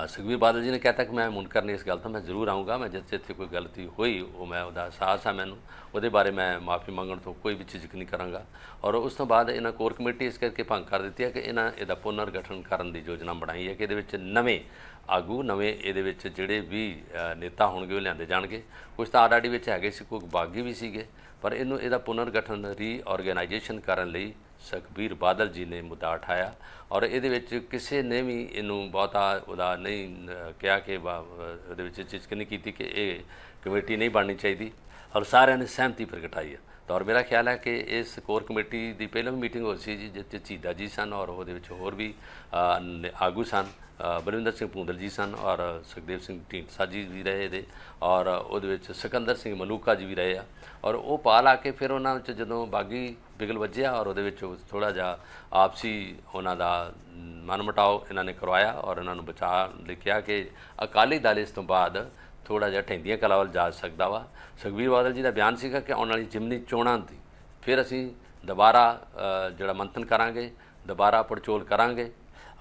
ਸੁਖਵੀਰ ਬਾਦਲ ਜੀ ਨੇ ਕਹਿਤਾ ਕਿ ਮੈਂ ਮੁਨਕਰ ਨਹੀਂ ਇਸ ਗੱਲ ਤੋਂ ਮੈਂ ਜ਼ਰੂਰ ਆਉਂਗਾ ਮੈਂ ਜਿੱਥੇ ਇੱਥੇ ਕੋਈ ਗਲਤੀ ਹੋਈ ਉਹ ਮੈਂ ਉਹਦਾ ਅਹਿਸਾਸ ਆ ਮੈਨੂੰ ਉਹਦੇ ਬਾਰੇ ਮੈਂ ਮਾਫੀ ਮੰਗਣ ਤੋਂ ਕੋਈ ਵੀ ਝਿਜਕ ਨਹੀਂ ਕਰਾਂਗਾ ਔਰ ਉਸ ਤੋਂ ਬਾਅਦ ਇਹਨਾਂ ਕੋਰ ਕਮੇਟੀ ਇਸ ਕਰਕੇ ਭੰਗ ਕਰ ਦਿੱਤੀ ਹੈ ਕਿ ਇਹਨਾਂ ਇਹਦਾ ਪੁਨਰ ਗਠਨ ਕਰਨ ਦੀ ਯੋਜਨਾ ਬਣਾਈ ਹੈ ਕਿ ਇਹਦੇ ਵਿੱਚ ਨਵੇਂ ਆਗੂ ਨਵੇਂ ਇਹਦੇ ਵਿੱਚ ਜਿਹੜੇ ਵੀ ਨੇਤਾ ਹੋਣਗੇ ਉਹ ਲਿਆਂਦੇ ਜਾਣਗੇ ਕੁਝ ਤਾਂ ਆਰਆਰਡੀ ਵਿੱਚ ਹੈਗੇ ਸੀ ਕੋਈ ਬਾਗੀ ਵੀ ਸੀਗੇ ਪਰ ਇਹਨੂੰ ਇਹਦਾ ਪੁਨਰ ਗਠਨ ਰੀਆਰਗੇਨਾਈਜੇਸ਼ਨ ਕਰਨ ਲਈ ਸਖਬੀਰ ਬਾਦਲ ਜੀ ਨੇ ਮੁੱਦਾ ਉਠਾਇਆ ਔਰ ਇਹਦੇ ਵਿੱਚ ਕਿਸੇ ਨੇ ਵੀ ਇਹਨੂੰ ਬਹੁਤਾ ਉਹਦਾ ਨਹੀਂ ਕਿਹਾ ਕਿ ਉਹਦੇ ਵਿੱਚ ਚਿਚਕ ਨਹੀਂ ਕੀਤੀ ਕਿ ਇਹ ਕਮੇਟੀ ਨਹੀਂ ਬਣਨੀ ਚਾਹੀਦੀ ਔਰ ਸਾਰਿਆਂ ਨੇ ਸਹਿਮਤੀ ਪ੍ਰਗਟਾਈ ਹੈ ਤਾਂ ਔਰ ਮੇਰਾ ਖਿਆਲ ਹੈ ਕਿ ਇਸ ਕੋਰ ਕਮੇਟੀ ਦੀ ਪਹਿਲਾਂ ਮੀਟਿੰਗ ਹੋਈ ਸੀ ਜਿੱਥੇ ਚੀਦਾ ਜੀ ਸਨ ਔਰ ਉਹਦੇ ਵਿੱਚ ਹੋਰ ਵੀ ਆਗੂ ਸਨ ਬਲਵਿੰਦਰ ਸਿੰਘ ਪੁੰਦਲ ਜੀ ਸਨ ਔਰ ਸੁਖਦੇਵ ਸਿੰਘ ਢੀਂਡਸਾ ਸਾਜੀ ਵੀ ਰਹੇ ਦੇ ਔਰ ਉਹਦੇ ਵਿੱਚ ਸਿਕੰਦਰ ਸਿੰਘ ਮਲੂਕਾ ਜੀ ਵੀ ਰਹੇ ਆ ਔਰ ਉਹ ਪਾਲ ਆ ਕੇ ਫਿਰ ਉਹਨਾਂ ਵਿੱਚ ਜਦੋਂ ਬਾਗੀ ਬਿਗਲ ਵੱਜਿਆ ਔਰ ਉਹਦੇ ਵਿੱਚ ਥੋੜਾ ਜਿਹਾ ਆਪਸੀ ਉਹਨਾਂ ਦਾ ਮਨਮਟਾਓ ਇਹਨਾਂ ਨੇ ਕਰਵਾਇਆ ਔਰ ਇਹਨਾਂ ਨੂੰ ਬਚਾ ਲਿਖਿਆ ਕਿ ਅਕਾਲੀ ਦਲ ਇਸ ਤੋਂ ਬਾਅਦ ਥੋੜਾ ਜਿਹਾ ਠੈਂਦੀਆਂ ਕਲਾ ਵੱਲ ਜਾ ਸਕਦਾ ਵਾ ਸੁਖਵੀਰ ਬਾਦਲ ਜੀ ਦਾ ਬਿਆਨ ਸੀਗਾ ਕਿ ਆਉਣ ਵਾਲੀ ਜਿਮਨੀ ਚੋਣਾਂ ਦੀ ਫਿਰ ਅਸੀਂ ਦੁਬਾਰਾ ਜਿਹੜਾ ਮੰਥਨ ਕਰਾਂਗੇ ਦੁਬਾਰਾ ਪੜਚੋਲ ਕਰਾਂਗੇ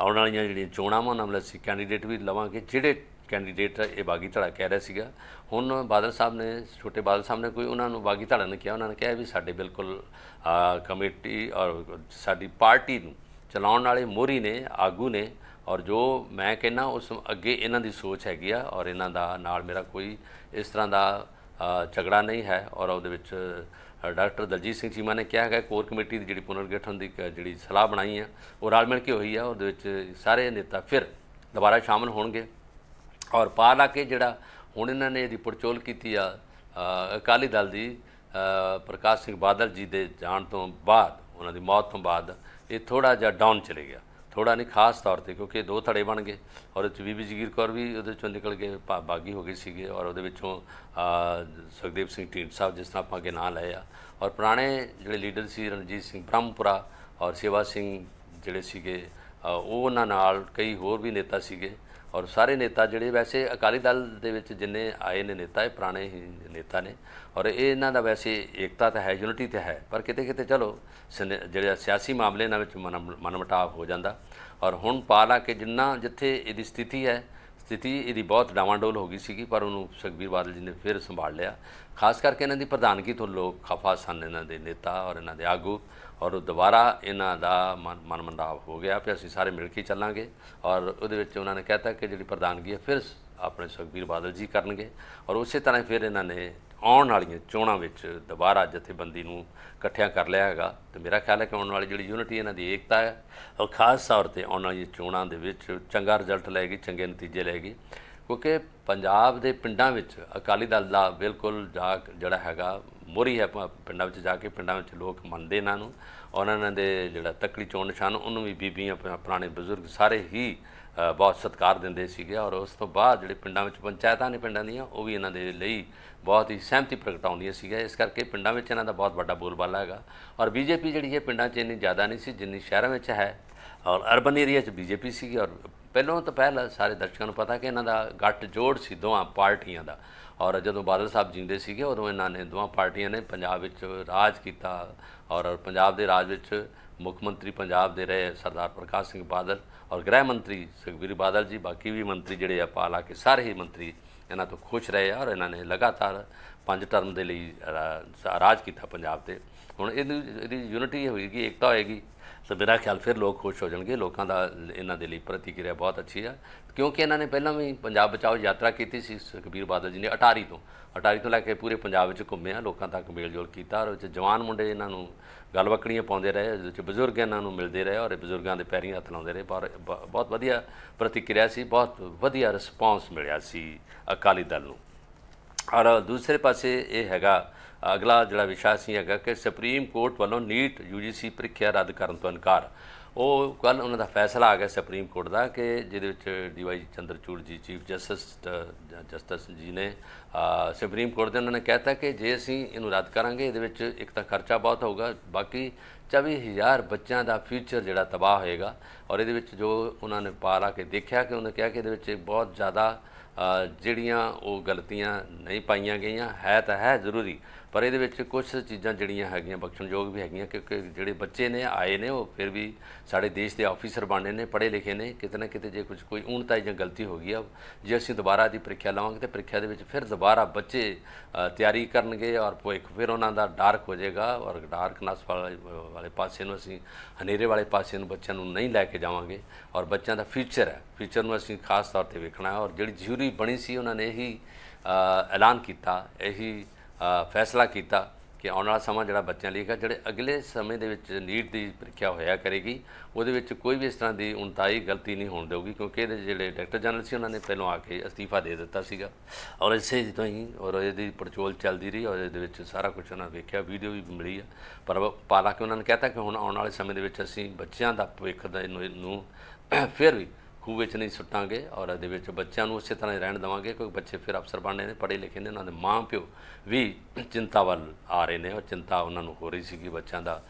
ਆਉਣ ਵਾਲੀਆਂ ਜਿਹੜੀਆਂ ਚੋਣਾਵਾਂ ਉਹਨਾਂ ਨਾਲ ਅਸੀਂ ਕੈਂਡੀਡੇਟ ਵੀ ਲਵਾਂਗੇ ਜਿਹੜੇ ਕੈਂਡੀਡੇਟ ਇਹ ਬਾਗੀ ਧੜਾ ਕਹਿ ਰਿਹਾ ਸੀਗਾ ਹੁਣ ਬਾਦਲ ਸਾਹਿਬ ਨੇ ਛੋਟੇ ਬਾਦਲ ਸਾਹਿਬ ਨੇ ਕੋਈ ਉਹਨਾਂ ਨੂੰ ਬਾਗੀ ਧੜਾ ਨੇ ਕਿਹਾ ਉਹਨਾਂ ਨੇ ਕਿਹਾ ਵੀ ਸਾਡੇ ਬਿਲਕੁਲ ਕਮੇਟੀ ਔਰ ਸਾਡੀ ਪਾਰਟੀ ਨੂੰ ਚਲਾਉਣ ਵਾਲੇ ਮੋਰੀ ਨੇ ਆਗੂ ਨੇ ਔਰ ਜੋ ਮੈਂ ਕਹਿੰਨਾ ਉਸ ਅੱਗੇ ਇਹਨਾਂ ਦੀ ਸੋਚ ਹੈਗੀ ਆ ਔਰ ਇਹਨਾਂ ਦਾ ਨਾਲ ਮੇਰਾ ਕੋਈ ਇਸ ਤਰ੍ਹਾਂ ਦਾ ਝਗੜਾ ਨਹੀਂ ਹੈ ਔਰ ਉਹਦੇ ਵਿੱਚ ਡਾਕਟਰ ਦਲਜੀਤ ਸਿੰਘ ਚੀਮਾ ਨੇ ਕਿਹਾ ਹੈ ਕਿ ਕੋਰ ਕਮੇਟੀ ਦੀ ਜਿਹੜੀ ਪੁਨਰ ਗਠਨ ਦੀ ਜਿਹੜੀ ਸਲਾਹ ਬਣਾਈ ਹੈ ਉਹ ਰਲ ਮਿਲ ਕੇ ਹੋਈ ਹੈ ਉਹਦੇ ਵਿੱਚ ਸਾਰੇ ਨੇਤਾ ਫਿਰ ਦੁਬਾਰਾ ਸ਼ਾਮਲ ਹੋਣਗੇ ਔਰ ਪਾਰ ਲਾ ਕੇ ਜਿਹੜਾ ਹੁਣ ਇਹਨਾਂ ਨੇ ਇਹਦੀ ਪੜਚੋਲ ਕੀਤੀ ਆ ਅਕਾਲੀ ਦਲ ਦੀ ਪ੍ਰਕਾਸ਼ ਸਿੰਘ ਬਾਦਲ ਜੀ ਦੇ ਜਾਣ ਤੋਂ ਬਾਅਦ ਉਹਨਾਂ ਦੀ ਮੌਤ ਤੋਂ ਬਾਅਦ ਇਹ ਥੋੜਾ ਜਿਹਾ ਡਾਊਨ ਚਲੇ ਗਿਆ ਥੋੜਾ ਨਹੀਂ ਖਾਸ ਤੌਰ ਤੇ ਕਿਉਂਕਿ ਦੋ ਥੜੇ ਬਣ ਗਏ ਔਰ ਇਹ ਚ ਬੀਬੀ ਜਗੀਰ ਕੌਰ ਵੀ ਉਹਦੇ ਚੋਂ ਨਿਕਲ ਕੇ ਬਾਗੀ ਹੋ ਗਈ ਸੀਗੇ ਔਰ ਉਹਦੇ ਵਿੱਚੋਂ ਸੁਖਦੇਵ ਸਿੰਘ ਢੀਂਡ ਸਾਹਿਬ ਜਿਸ ਤਰ੍ਹਾਂ ਆਪਾਂ ਕੇ ਨਾਂ ਲਏ ਆ ਔਰ ਪੁਰਾਣੇ ਜਿਹੜੇ ਲੀਡਰ ਸੀ ਰਣਜੀਤ ਸਿੰਘ ਬ੍ਰਹਮਪੁਰਾ ਔਰ ਸੇਵਾ ਸਿੰਘ ਜਿਹੜੇ ਸੀਗੇ ਉਹ ਉਹਨਾਂ ਨਾਲ ਕਈ ਹੋਰ ਵੀ ਨੇਤਾ ਸੀਗੇ ਔਰ ਸਾਰੇ ਨੇਤਾ ਜਿਹੜੇ ਵੈਸੇ ਅਕਾਲੀ ਦਲ ਦੇ ਵਿੱਚ ਜਿੰਨੇ ਆਏ ਨੇ ਨੇਤਾ ਇਹ ਪੁਰਾਣੇ ਹੀ ਨੇਤਾ ਨੇ ਔਰ ਇਹ ਇਹਨਾਂ ਦਾ ਵੈਸੇ ਏਕਤਾ ਤਾਂ ਹੈ ਯੂਨਿਟੀ ਤਾਂ ਹੈ ਪਰ ਕਿਤੇ ਕਿਤੇ ਚਲੋ ਜਿਹੜਾ ਸਿਆਸੀ ਮਾਮਲੇ ਨਾਲ ਵਿੱਚ ਮਨਮਟਾਵ ਹੋ ਜਾਂਦਾ ਔਰ ਹੁਣ ਪਾਲਾ ਕਿ ਜਿੰਨਾ ਜਿੱਥੇ ਇਹਦੀ ਸਥਿਤੀ ਹੈ ਸਥਿਤੀ ਇਹਦੀ ਬਹੁਤ ਡਾਵਾਂਡੋਲ ਹੋ ਗਈ ਸੀਗੀ ਪਰ ਉਹਨੂੰ ਸੁਖਬੀਰ ਬਾਦਲ ਜੀ ਨੇ ਫਿਰ ਸੰਭਾਲ ਲਿਆ ਖਾਸ ਕਰਕੇ ਇਹਨਾਂ ਦੀ ਪ੍ਰਧਾਨਗੀ ਤੋਂ ਲੋਕ ਖਫਾ ਸਨ ਇਹਨਾਂ ਦੇ ਨੇਤਾ ਔਰ ਇਹਨਾਂ ਦੇ ਆਗੂ ਔਰ ਦੁਬਾਰਾ ਇਹਨਾਂ ਦਾ ਮਨ ਹੋ ਗਿਆ ਫਿਰ ਅਸੀਂ ਸਾਰੇ ਮਿਲ ਕੇ ਚੱਲਾਂਗੇ ਔਰ ਉਹਦੇ ਵਿੱਚ ਉਹਨਾਂ ਨੇ ਕਹਿਤਾ ਕਿ ਜਿਹੜੀ ਪ੍ਰਧਾਨਗੀ ਹੈ ਫਿਰ ਆਪਣੇ ਸੁਖਬੀਰ ਬਾਦਲ ਜੀ ਕਰਨਗੇ ਔਰ ਉਸੇ ਤਰ੍ਹਾਂ ਫਿਰ ਇਹਨਾਂ ਨੇ ਆਉਣ ਵਾਲੀਆਂ ਚੋਣਾਂ ਵਿੱਚ ਦੁਬਾਰਾ ਜਥੇਬੰਦੀ ਨੂੰ ਇਕੱਠਿਆਂ ਕਰ ਲਿਆ ਹੈਗਾ ਤੇ ਮੇਰਾ ਖਿਆਲ ਹੈ ਕਿ ਆਉਣ ਵਾਲੀ ਜਿਹੜੀ ਯੂਨਿਟੀ ਇਹਨਾਂ ਦੀ ਏਕਤਾ ਹੈ ਔਰ ਖਾਸ ਤੌਰ ਤੇ ਆਉਣ ਵਾਲੀਆਂ ਚੋਣਾਂ ਦੇ ਵਿੱਚ ਚੰਗਾ ਰਿਜ਼ਲਟ ਲਏਗੀ ਚੰਗੇ ਨਤੀਜੇ ਲਏਗੀ ਕਿਉਂਕਿ ਪੰਜਾਬ ਦੇ ਪਿੰਡਾਂ ਵਿੱਚ ਅਕਾਲੀ ਦਲ ਦਾ ਬਿਲਕੁਲ ਜਾ ਜਿਹੜਾ ਹੈਗਾ ਮੋਰੀ ਹੈ ਪਿੰਡਾਂ ਵਿੱਚ ਜਾ ਕੇ ਪਿੰਡਾਂ ਵਿੱਚ ਲੋਕ ਮੰਨਦੇ ਇਹਨਾਂ ਨੂੰ ਉਹਨਾਂ ਦੇ ਜਿਹੜਾ ਤਕੜੀ ਚੋਣ ਨਿਸ਼ਾਨ ਉਹਨੂੰ ਵੀ ਬੀਬੀਆਂ ਪੁਰਾਣੇ ਬਜ਼ੁਰਗ ਸਾਰੇ ਹੀ ਬਹੁਤ ਸਤਿਕਾਰ ਦਿੰਦੇ ਸੀਗੇ ਔਰ ਉਸ ਤੋਂ ਬਾਅਦ ਜਿਹੜੇ ਪਿੰਡਾਂ ਵਿੱਚ ਪੰਚਾਇਤਾਂ ਨੇ ਪਿੰਡਾਂ ਦੀਆਂ ਉਹ ਵੀ ਇਹਨਾਂ ਦੇ ਲਈ ਬਹੁਤ ਹੀ ਸਹਿਮਤੀ ਪ੍ਰਗਟਾਉਂਦੀਆਂ ਸੀਗਾ ਇਸ ਕਰਕੇ ਪਿੰਡਾਂ ਵਿੱਚ ਇਹਨਾਂ ਦਾ ਬਹੁਤ ਵੱਡਾ ਬੋਲਬਾਲਾ ਹੈਗਾ ਔਰ ਬੀਜੇਪੀ ਜਿਹੜੀ ਹੈ ਪਿੰਡਾਂ 'ਚ ਇੰਨੀ ਜ਼ਿਆਦਾ ਨਹੀਂ ਸੀ ਜਿੰਨੀ ਸ਼ਹਿਰਾਂ ਵਿੱਚ ਹੈ ਔਰ ਅਰਬਨ ਏਰੀਆ 'ਚ ਬੀਜੇਪੀ ਸੀਗੀ ਔਰ ਪਹਿਲਾਂ ਤੋਂ ਪਹਿਲਾਂ ਸਾਰੇ ਦਰਸ਼ਕਾਂ ਨੂੰ ਪਤਾ ਕਿ ਇਹਨਾਂ ਦਾ ਗੱਟ ਜੋੜ ਸੀ ਦੋਹਾਂ ਪਾਰਟੀਆਂ ਦਾ ਔਰ ਜਦੋਂ ਬਾਦਲ ਸਾਹਿਬ ਜਿੰਦੇ ਸੀਗੇ ਉਦੋਂ ਇਹਨਾਂ ਨੇ ਦੋਵਾਂ ਪਾਰਟੀਆਂ ਨੇ ਪੰਜਾਬ ਵਿੱਚ ਰਾਜ ਕੀਤਾ ਔਰ ਪੰਜਾਬ ਦੇ ਰਾਜ ਵਿੱਚ ਮੁੱਖ ਮੰਤਰੀ ਪੰਜਾਬ ਦੇ ਰਹੇ ਸਰਦਾਰ ਪ੍ਰਕਾਸ਼ ਸਿੰਘ ਬਾਦਲ ਔਰ ਗ੍ਰਹਿ ਮੰਤਰੀ ਸੁਖਬੀਰ ਬਾਦਲ ਜੀ ਬਾਕੀ ਵੀ ਮੰਤਰੀ ਜਿਹੜੇ ਆ ਪਾਲਾ ਕੇ ਸਾਰੇ ਹੀ ਮੰਤਰੀ ਇਹਨਾਂ ਤੋਂ ਖੁਸ਼ ਰਹੇ ਔਰ ਇਹਨਾਂ ਨੇ ਲਗਾਤਾਰ ਪੰਜ ਟਰਮ ਦੇ ਲਈ ਰਾਜ ਕੀਤਾ ਪੰਜਾਬ ਤੇ ਹੁਣ ਇਹਦੀ ਯੂਨਿਟੀ ਹੋਏਗੀ ਇਕਤਾ ਹੋਏਗੀ ਸੋ ਮੇਰਾ ਖਿਆਲ ਫਿਰ ਲੋਕ ਖੁਸ਼ ਹੋ ਜਾਣਗੇ ਲੋਕਾਂ ਦਾ ਇਹਨਾਂ ਦੇ ਲਈ ਪ੍ਰਤੀਕਿਰਿਆ ਬਹੁਤ ਅੱਛੀ ਹੈ ਕਿਉਂਕਿ ਇਹਨਾਂ ਨੇ ਪਹਿਲਾਂ ਵੀ ਪੰਜਾਬ ਬਚਾਓ ਯਾਤਰਾ ਕੀਤੀ ਸੀ ਕਬੀਰ ਬਾਦਲ ਜੀ ਨੇ ਅਟਾਰੀ ਤੋਂ ਅਟਾਰੀ ਤੋਂ ਲੈ ਕੇ ਪੂਰੇ ਪੰਜਾਬ ਵਿੱਚ ਘੁੰਮਿਆ ਲੋਕਾਂ ਤੱਕ ਮੇਲਜੋਲ ਕੀਤਾ ਔਰ ਵਿੱਚ ਜਵਾਨ ਮੁੰਡੇ ਇਹਨਾਂ ਨੂੰ ਗਲਵਕੜੀਆਂ ਪਾਉਂਦੇ ਰਹੇ ਵਿੱਚ ਬਜ਼ੁਰਗ ਇਹਨਾਂ ਨੂੰ ਮਿਲਦੇ ਰਹੇ ਔਰ ਬਜ਼ੁਰਗਾਂ ਦੇ ਪੈਰੀਂ ਹੱਥ ਲਾਉਂਦੇ ਰਹੇ ਪਰ ਬਹੁਤ ਵਧੀਆ ਪ੍ਰਤੀਕਿਰਿਆ ਸੀ ਬਹੁਤ ਵਧੀਆ ਰਿਸਪਾਂਸ ਮਿਲਿਆ ਸੀ ਅਕਾਲੀ ਦਲ ਨੂੰ ਔਰ ਦੂਸਰੇ ਪਾਸੇ ਇਹ ਹੈਗਾ ਅਗਲਾ ਜਿਹੜਾ ਵਿਸ਼ਾ ਸੀ ਹੈਗਾ ਕਿ ਸੁਪਰੀਮ ਕੋਰਟ ਵੱਲੋਂ ਨੀਟ ਯੂਜੀਸੀ ਪ੍ਰੀਖਿਆ ਰੱਦ ਕਰਨ ਤੋਂ ਇਨਕਾਰ ਉਹ ਕੱਲ ਉਹਨਾਂ ਦਾ ਫੈਸਲਾ ਆ ਗਿਆ ਸੁਪਰੀਮ ਕੋਰਟ ਦਾ ਕਿ ਜਿਹਦੇ ਵਿੱਚ ਡੀਵਾਈ ਚੰਦਰਚੂੜ ਜੀ ਚੀਫ ਜਸਟਿਸ ਜਸਟਿਸ ਜੀ ਨੇ ਸੁਪਰੀਮ ਕੋਰਟ ਦੇ ਉਹਨਾਂ ਨੇ ਕਹਿਤਾ ਕਿ ਜੇ ਅਸੀਂ ਇਹਨੂੰ ਰੱਦ ਕਰਾਂਗੇ ਇਹਦੇ ਵਿੱਚ ਇੱਕ ਤਾਂ ਖਰਚਾ ਬਹੁਤ ਹੋਊਗਾ ਬਾਕੀ 24000 ਬੱਚਿਆਂ ਦਾ ਫਿਊਚਰ ਜਿਹੜਾ ਤਬਾਹ ਹੋਏਗਾ ਔਰ ਇਹਦੇ ਵਿੱਚ ਜੋ ਉਹਨਾਂ ਨੇ ਪਾਰਾ ਕੇ ਦੇਖਿਆ ਕਿ ਉਹਨੇ ਕਿਹਾ ਕਿ ਇਹਦੇ ਵਿੱਚ ਬਹੁਤ ਜ਼ਿਆਦਾ ਜਿਹੜੀਆਂ ਉਹ ਗਲਤੀਆਂ ਨਹੀਂ ਪਾਈਆਂ ਗਈਆਂ ਹੈ ਤਾਂ ਹੈ ਜ਼ਰੂਰੀ ਪਰ ਇਹਦੇ ਵਿੱਚ ਕੁਝ ਚੀਜ਼ਾਂ ਜਿਹੜੀਆਂ ਹੈਗੀਆਂ ਬਖਸ਼ਣਯੋਗ ਵੀ ਹੈਗੀਆਂ ਕਿਉਂਕਿ ਜਿਹੜੇ ਬੱਚੇ ਨੇ ਆਏ ਨੇ ਉਹ ਫਿਰ ਵੀ ਸਾਡੇ ਦੇਸ਼ ਦੇ ਆਫੀਸਰ ਬਣਨੇ ਨੇ ਪੜ੍ਹੇ ਲਿਖੇ ਨੇ ਕਿਤੇ ਨਾ ਕਿਤੇ ਜੇ ਕੁਝ ਕੋਈ ਊਣਤਾ ਜਾਂ ਗਲਤੀ ਹੋ ਗਈ ਆ ਜੇ ਅਸੀਂ ਦੁਬਾਰਾ ਦੀ ਪ੍ਰੀਖਿਆ ਲਾਵਾਂਗੇ ਤੇ ਪ੍ਰੀਖਿਆ ਦੇ ਵਿੱਚ ਫਿਰ ਦੁਬਾਰਾ ਬੱਚੇ ਤਿਆਰੀ ਕਰਨਗੇ ਔਰ ਭਵਿੱਖ ਫਿਰ ਉਹਨਾਂ ਦਾ ਡਾਰਕ ਹੋ ਜਾਏਗਾ ਔਰ ਡਾਰਕ ਨਸ ਵਾਲੇ ਪਾਸੇ ਨੂੰ ਅਸੀਂ ਹਨੇਰੇ ਵਾਲੇ ਪਾਸੇ ਨੂੰ ਬੱਚਿਆਂ ਨੂੰ ਨਹੀਂ ਲੈ ਕੇ ਜਾਵਾਂਗੇ ਔਰ ਬੱਚਿਆਂ ਦਾ ਫਿਊਚਰ ਹੈ ਫਿਊਚਰ ਨੂੰ ਅਸੀਂ ਖਾਸ ਤੌਰ ਤੇ ਵੇਖਣਾ ਹੈ ਔਰ ਜਿਹੜੀ ਜਿਊਰੀ ਬਣੀ ਸੀ ਉਹਨਾਂ ਨੇ ਇਹੀ ਐਲਾਨ ਕੀਤਾ ਇਹੀ ਫੈਸਲਾ ਕੀਤਾ ਕਿ ਆਉਣ ਵਾਲਾ ਸਮਾਂ ਜਿਹੜਾ ਬੱਚਿਆਂ ਲਈ ਹੈ ਜਿਹੜੇ ਅਗਲੇ ਸਮੇਂ ਦੇ ਵਿੱਚ ਨੀਟ ਦੀ ਪ੍ਰੀਖਿਆ ਹੋਇਆ ਕਰੇਗੀ ਉਹਦੇ ਵਿੱਚ ਕੋਈ ਵੀ ਇਸ ਤਰ੍ਹਾਂ ਦੀ ਉਨਤਾਈ ਗਲਤੀ ਨਹੀਂ ਹੋਣ ਦੇਊਗੀ ਕਿਉਂਕਿ ਇਹਦੇ ਜਿਹੜੇ ਡਾਕਟਰ ਜਨਰਲ ਸੀ ਉਹਨਾਂ ਨੇ ਪਹਿਲਾਂ ਆ ਕੇ ਅਸਤੀਫਾ ਦੇ ਦਿੱਤਾ ਸੀਗਾ ਔਰ ਇਸੇ ਤੋਂ ਹੀ ਔਰ ਇਹਦੀ ਪਰਚੋਲ ਚੱਲਦੀ ਰਹੀ ਔਰ ਇਹਦੇ ਵਿੱਚ ਸਾਰਾ ਕੁਝ ਉਹਨਾਂ ਵੇਖਿਆ ਵੀਡੀਓ ਵੀ ਮਿਲੀ ਆ ਪਰ ਪਾਲਾ ਕਿ ਉਹਨਾਂ ਨੇ ਕਹਿਤਾ ਕਿ ਹੁਣ ਆਉਣ ਵਾਲੇ ਸਮੇਂ ਦੇ ਵਿੱਚ ਅਸੀਂ ਬੱਚਿਆਂ ਦਾ ਭਵਿੱਖ ਦਾ ਨੂੰ ਫਿਰ ਵੀ ਖੂਹ ਵਿੱਚ ਨਹੀਂ ਸੁੱਟਾਂਗੇ ਔਰ ਇਹਦੇ ਵਿੱਚ ਬੱਚਿਆਂ ਨੂੰ ਉਸੇ ਤਰ੍ਹਾਂ ਹੀ ਰਹਿਣ ਦਵਾਂਗੇ ਕਿਉਂਕਿ ਬੱਚੇ ਫਿਰ ਅਫਸਰ ਬਣਨੇ ਨੇ ਪੜ੍ਹੇ ਲਿਖੇ ਨੇ ਉਹਨਾਂ ਦੇ ਮਾਂ ਪਿਓ ਵੀ ਚਿੰਤਾ ਵੱਲ ਆ ਰਹੇ ਨੇ ਔਰ ਚਿੰਤਾ ਉਹਨਾਂ ਨੂੰ ਹੋ ਰਹੀ ਸੀ ਕਿ ਬੱਚਿਆਂ ਦਾ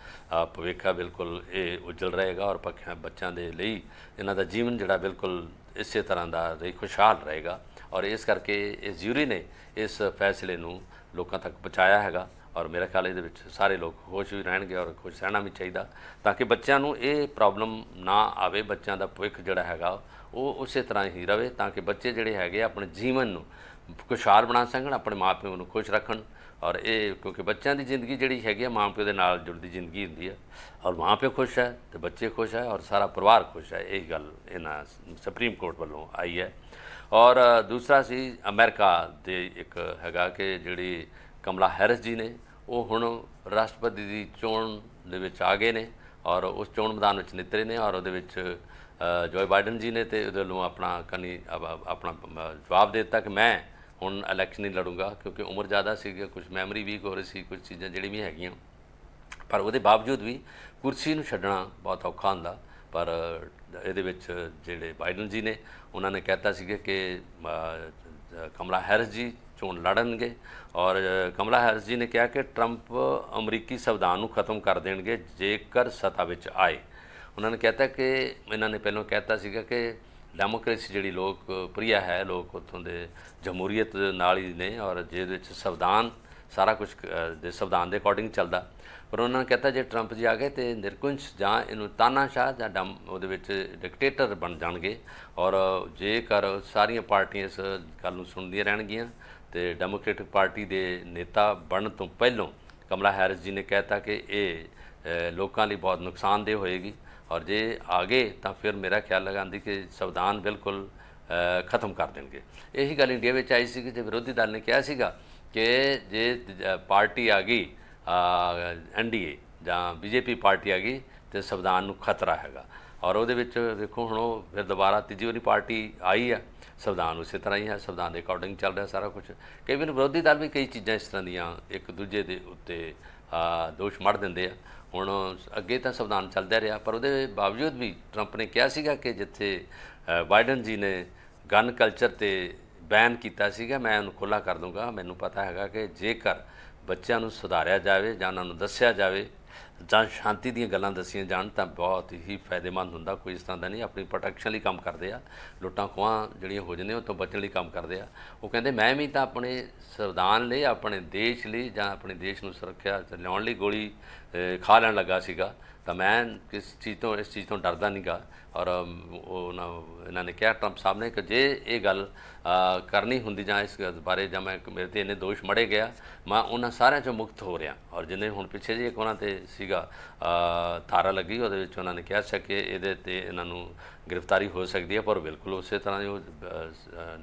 ਭਵਿੱਖਾ ਬਿਲਕੁਲ ਇਹ ਉਜਲ ਰਹੇਗਾ ਔਰ ਪੱਖਾਂ ਬੱਚਿਆਂ ਦੇ ਲਈ ਇਹਨਾਂ ਦਾ ਜੀਵਨ ਜਿਹੜਾ ਬਿਲਕੁਲ ਇਸੇ ਤਰ੍ਹਾਂ ਦਾ ਰਹੀ ਖੁਸ਼ਹਾਲ ਰਹੇਗਾ ਔਰ ਇਸ ਕਰਕੇ ਇਸ ਜੂਰੀ ਨੇ ਇਸ ਫੈਸਲੇ ਨੂੰ ਲੋਕਾਂ ਤੱਕ ਪਹੁੰਚਾਇਆ ਹੈਗਾ ਔਰ ਮੇਰਾ ਖਿਆਲ ਇਹਦੇ ਵਿੱਚ ਸਾਰੇ ਲੋਕ ਖੁਸ਼ ਵੀ ਰਹਿਣਗੇ ਔਰ ਖੁਸ਼ ਰਹਿਣਾ ਵੀ ਚਾਹੀਦਾ ਤਾਂ ਕਿ ਬੱਚਿਆਂ ਨੂੰ ਇਹ ਪ੍ਰੋਬਲਮ ਨਾ ਆਵੇ ਬੱਚਿਆਂ ਦਾ ਭਵਿੱਖ ਜਿਹੜਾ ਹੈਗਾ ਉਹ ਉਸੇ ਤਰ੍ਹਾਂ ਹੀ ਰਵੇ ਤਾਂ ਕਿ ਬੱਚੇ ਜਿਹੜੇ ਹੈਗੇ ਆਪਣੇ ਜੀਵਨ ਨੂੰ ਖੁਸ਼ਹਾਲ ਬਣਾ ਸਕਣ ਆਪਣੇ ਮਾਪਿਆਂ ਨੂੰ ਖੁਸ਼ ਰੱਖਣ ਔਰ ਇਹ ਕਿਉਂਕਿ ਬੱਚਿਆਂ ਦੀ ਜ਼ਿੰਦਗੀ ਜਿਹੜੀ ਹੈਗੀ ਆ ਮਾਪਿਆਂ ਦੇ ਨਾਲ ਜੁੜਦੀ ਜ਼ਿੰਦਗੀ ਹੁੰਦੀ ਹੈ ਔਰ ਮਾਪੇ ਖੁਸ਼ ਹੈ ਤੇ ਬੱਚੇ ਖੁਸ਼ ਹੈ ਔਰ ਸਾਰਾ ਪਰਿਵਾਰ ਖੁਸ਼ ਹੈ ਇਹ ਗੱਲ ਇਹਨਾਂ ਸੁਪਰੀਮ ਕੋਰਟ ਵੱਲੋਂ ਆਈ ਹੈ ਔਰ ਦੂਸਰਾ ਸੀ ਅਮਰੀਕਾ ਦੇ ਇੱਕ ਹੈਗਾ ਕਿ ਜਿਹੜੀ ਕਮਲਾ ਹੈਰਿਸ ਜੀ ਨੇ ਉਹ ਹੁਣ ਰਾਸ਼ਟਰਪਤੀ ਦੀ ਚੋਣ ਦੇ ਵਿੱਚ ਆ ਗਏ ਨੇ ਔਰ ਉਸ ਚੋਣ ਮੈਦਾਨ ਵਿੱਚ ਨਿਤਰੇ ਨੇ ਔਰ ਉਹਦੇ ਵਿੱਚ ਜੋਏ ਬਾਈਡਨ ਜੀ ਨੇ ਤੇ ਉਹਦੇ ਵੱਲੋਂ ਆਪਣਾ ਕਨੀ ਆਪਣਾ ਜਵਾਬ ਦੇ ਦਿੱਤਾ ਕਿ ਮੈਂ ਹੁਣ ਇਲੈਕਸ਼ਨ ਨਹੀਂ ਲੜੂੰਗਾ ਕਿਉਂਕਿ ਉਮਰ ਜ਼ਿਆਦਾ ਸੀਗੀ ਕੁਝ ਮੈਮਰੀ ਵੀਕ ਹੋ ਰਹੀ ਸੀ ਕੁਝ ਚੀਜ਼ਾਂ ਜਿਹੜੀ ਵੀ ਹੈਗੀਆਂ ਪਰ ਉਹਦੇ ਬਾਵਜੂਦ ਵੀ ਕੁਰਸੀ ਨੂੰ ਛੱਡਣਾ ਬਹੁਤ ਔਖਾ ਹੁੰਦਾ ਪਰ ਇਹਦੇ ਵਿੱਚ ਜਿਹੜੇ ਬਾਈਡਨ ਜੀ ਨੇ ਉਹਨਾਂ ਨੇ ਕਹਿਤਾ ਸੀ ਕਿ ਕਮਲਾ ਹੈਰਿਸ ਜੀ ਚੋਣ ਲੜਨਗੇ ਔਰ ਕਮਲਾ ਹੈਰਿਸ ਜੀ ਨੇ ਕਿਹਾ ਕਿ ਟਰੰਪ ਅਮਰੀਕੀ ਸੰਵਿਧਾਨ ਨੂੰ ਖਤਮ ਕਰ ਦੇਣਗੇ ਜੇਕਰ ਸਤਾ ਵਿੱਚ ਆਏ ਉਹਨਾਂ ਨੇ ਕਹਿਤਾ ਕਿ ਇਹਨਾਂ ਨੇ ਪਹਿਲਾਂ ਕਹਿਤਾ ਸੀਗਾ ਕਿ ਡੈਮੋਕ੍ਰੇਸੀ ਜਿਹੜੀ ਲੋਕ ਪ੍ਰਿਆ ਹੈ ਲੋਕ ਉਥੋਂ ਦੇ ਜਮਹੂਰੀਅਤ ਨਾਲ ਹੀ ਨੇ ਔਰ ਜਿਹਦੇ ਵਿੱਚ ਸੰਵਿਧਾਨ ਸਾਰਾ ਕੁਝ ਦੇ ਸੰਵਿਧਾਨ ਦੇ ਅਕੋਰਡਿੰਗ ਚੱਲਦਾ ਪਰ ਉਹਨਾਂ ਨੇ ਕਹਿਤਾ ਜੇ ਟਰੰਪ ਜੀ ਆ ਗਏ ਤੇ ਨਿਰਕੁੰਚ ਜਾਂ ਇਹਨੂੰ ਤਾਨਾਸ਼ਾਹ ਜਾਂ ਡਮ ਉਹਦੇ ਵਿੱਚ ਡਿਕਟੇਟਰ ਬਣ ਜਾਣਗੇ ਔਰ ਜੇਕਰ ਸਾਰੀਆਂ ਪਾਰਟੀਆਂ ਇਸ ਗੱਲ ਨੂੰ ਸੁਣਦੀਆਂ ਰਹਿਣਗੀਆਂ ਤੇ ਡੈਮੋਕ੍ਰੈਟਿਕ ਪਾਰਟੀ ਦੇ ਨੇਤਾ ਬਣਨ ਤੋਂ ਪਹਿਲਾਂ ਕਮਲਾ ਹੈਰਿਸ ਜੀ ਨੇ ਕਹਿਤਾ ਕਿ ਇਹ ਲੋਕਾਂ ਲਈ ਬਹੁਤ ਨੁਕਸਾਨਦੇ ਹੋਏਗੀ ਔਰ ਜੇ ਆਗੇ ਤਾਂ ਫਿਰ ਮੇਰਾ ਖਿਆਲ ਲਗਾਂਦੀ ਕਿ ਸਵਿਧਾਨ ਬਿਲਕੁਲ ਖਤਮ ਕਰ ਦੇਣਗੇ ਇਹੀ ਗੱਲ ਇੰਡੀਆ ਵਿੱਚ ਆਈ ਸੀ ਕਿ ਜੇ ਵਿਰੋਧੀ ਦਲ ਨੇ ਕਿਹਾ ਸੀਗਾ ਕਿ ਜੇ ਪਾਰਟੀ ਆ ਗਈ ਐਨਡੀਏ ਜਾਂ ਬੀਜੇਪੀ ਪਾਰਟੀ ਆ ਗਈ ਤੇ ਸਵਿਧਾਨ ਨੂੰ ਖਤਰਾ ਹੈਗਾ ਔਰ ਉਹਦੇ ਵਿੱਚ ਵੇਖੋ ਹੁਣ ਉਹ ਫਿਰ ਦੁਬਾਰਾ ਤੀਜੀ ਵਾਰੀ ਪਾਰਟੀ ਆਈ ਆ ਸੰਵਿਧਾਨ ਉਸੇ ਤਰ੍ਹਾਂ ਹੀ ਹੈ ਸੰਵਿਧਾਨ ਦੇ ਅਕੋਰਡਿੰਗ ਚੱਲ ਰਿਹਾ ਸਾਰਾ ਕੁਝ ਕਈ ਵਾਰ ਵਿਰੋਧੀ ਦਲ ਵੀ ਕਈ ਚੀਜ਼ਾਂ ਇਸ ਤਰ੍ਹਾਂ ਦੀਆਂ ਇੱਕ ਦੂਜੇ ਦੇ ਉੱਤੇ ਦੋਸ਼ ਮੜ ਦਿੰਦੇ ਆ ਹੁਣ ਅੱਗੇ ਤਾਂ ਸੰਵਿਧਾਨ ਚੱਲਦਾ ਰਿਹਾ ਪਰ ਉਹਦੇ ਬਾਵਜੂਦ ਵੀ ਟਰੰਪ ਨੇ ਕਿਹਾ ਸੀਗਾ ਕਿ ਜਿੱਥੇ ਬਾਈਡਨ ਜੀ ਨੇ ਗਨ ਕਲਚਰ ਤੇ ਬੈਨ ਕੀਤਾ ਸੀਗਾ ਮੈਂ ਉਹਨੂੰ ਖੁੱਲਾ ਕਰ ਦੂੰਗਾ ਮੈਨੂੰ ਪਤਾ ਹੈਗਾ ਕਿ ਜੇਕਰ ਬੱਚਿਆਂ ਨੂੰ ਸੁਧਾਰਿਆ ਜਾਵੇ ਜਾਂ ਉਹਨਾਂ ਨੂੰ ਦੱਸਿਆ ਜਾਵੇ ਜਾਂ ਸ਼ਾਂਤੀ ਦੀਆਂ ਗੱਲਾਂ ਦੱਸੀਆਂ ਜਾਣ ਤਾਂ ਬਹੁਤ ਹੀ ਫਾਇਦੇਮੰਦ ਹੁੰਦਾ ਕੋਈ ਇਸ ਤਰ੍ਹਾਂ ਦਾ ਨਹੀਂ ਆਪਣੀ ਪ੍ਰੋਟੈਕਸ਼ਨ ਲਈ ਕੰਮ ਕਰਦੇ ਆ ਲੁੱਟਾਂ ਖੋਹਾਂ ਜਿਹੜੀਆਂ ਹੋ ਜਾਂਦੀਆਂ ਉਹ ਤੋਂ ਬਚਣ ਲਈ ਕੰਮ ਕਰਦੇ ਆ ਉਹ ਕਹਿੰਦੇ ਮੈਂ ਵੀ ਤਾਂ ਆਪਣੇ ਸਰਦਾਨ ਲਈ ਆਪਣੇ ਦੇਸ਼ ਲਈ ਜਾਂ ਆਪਣੇ ਦੇਸ਼ ਨੂੰ ਸੁਰੱਖਿਆ ਲਿਆਉਣ ਲਈ ਗੋਲੀ ਖਾ ਲੈਣ ਲੱਗਾ ਸੀਗਾ ਤਾਂ ਮੈਂ ਕਿਸ ਚੀਜ਼ ਤੋਂ ਇਸ ਚੀਜ਼ ਤੋਂ ਡਰਦਾ ਨਹੀਂਗਾ ਔਰ ਉਹਨਾਂ ਇਹਨਾਂ ਨੇ ਕਿਹਾ ਟਰੰਪ ਸਾਹਿਬ ਨੇ ਕਿ ਜੇ ਇਹ ਗੱਲ ਕਰਨੀ ਹੁੰਦੀ ਜਾਂ ਇਸ ਬਾਰੇ ਜਾਂ ਮੈਂ ਮੇਰੇ ਤੇ ਇਹਨੇ ਦੋਸ਼ ਮੜੇ ਗਿਆ ਮੈਂ ਉਹਨਾਂ ਸਾਰਿਆਂ ਚੋਂ ਮੁਕਤ ਹੋ ਰਿਹਾ ਔਰ ਜਿੰਨੇ ਹੁਣ ਪਿੱਛੇ ਜੀ ਇੱਕ ਉਹਨਾਂ ਤੇ ਸੀਗਾ ਧਾਰਾ ਲੱਗੀ ਉਹਦੇ ਵਿੱਚ ਉਹਨਾਂ ਨੇ ਕਿਹਾ ਸੀ ਕਿ ਇਹਦੇ ਤੇ ਇਹਨਾਂ ਨੂੰ ਗ੍ਰਿਫਤਾਰੀ ਹੋ ਸਕਦੀ ਹੈ ਪਰ ਬਿਲਕੁਲ ਉਸੇ ਤਰ੍ਹਾਂ ਹੀ ਉਹ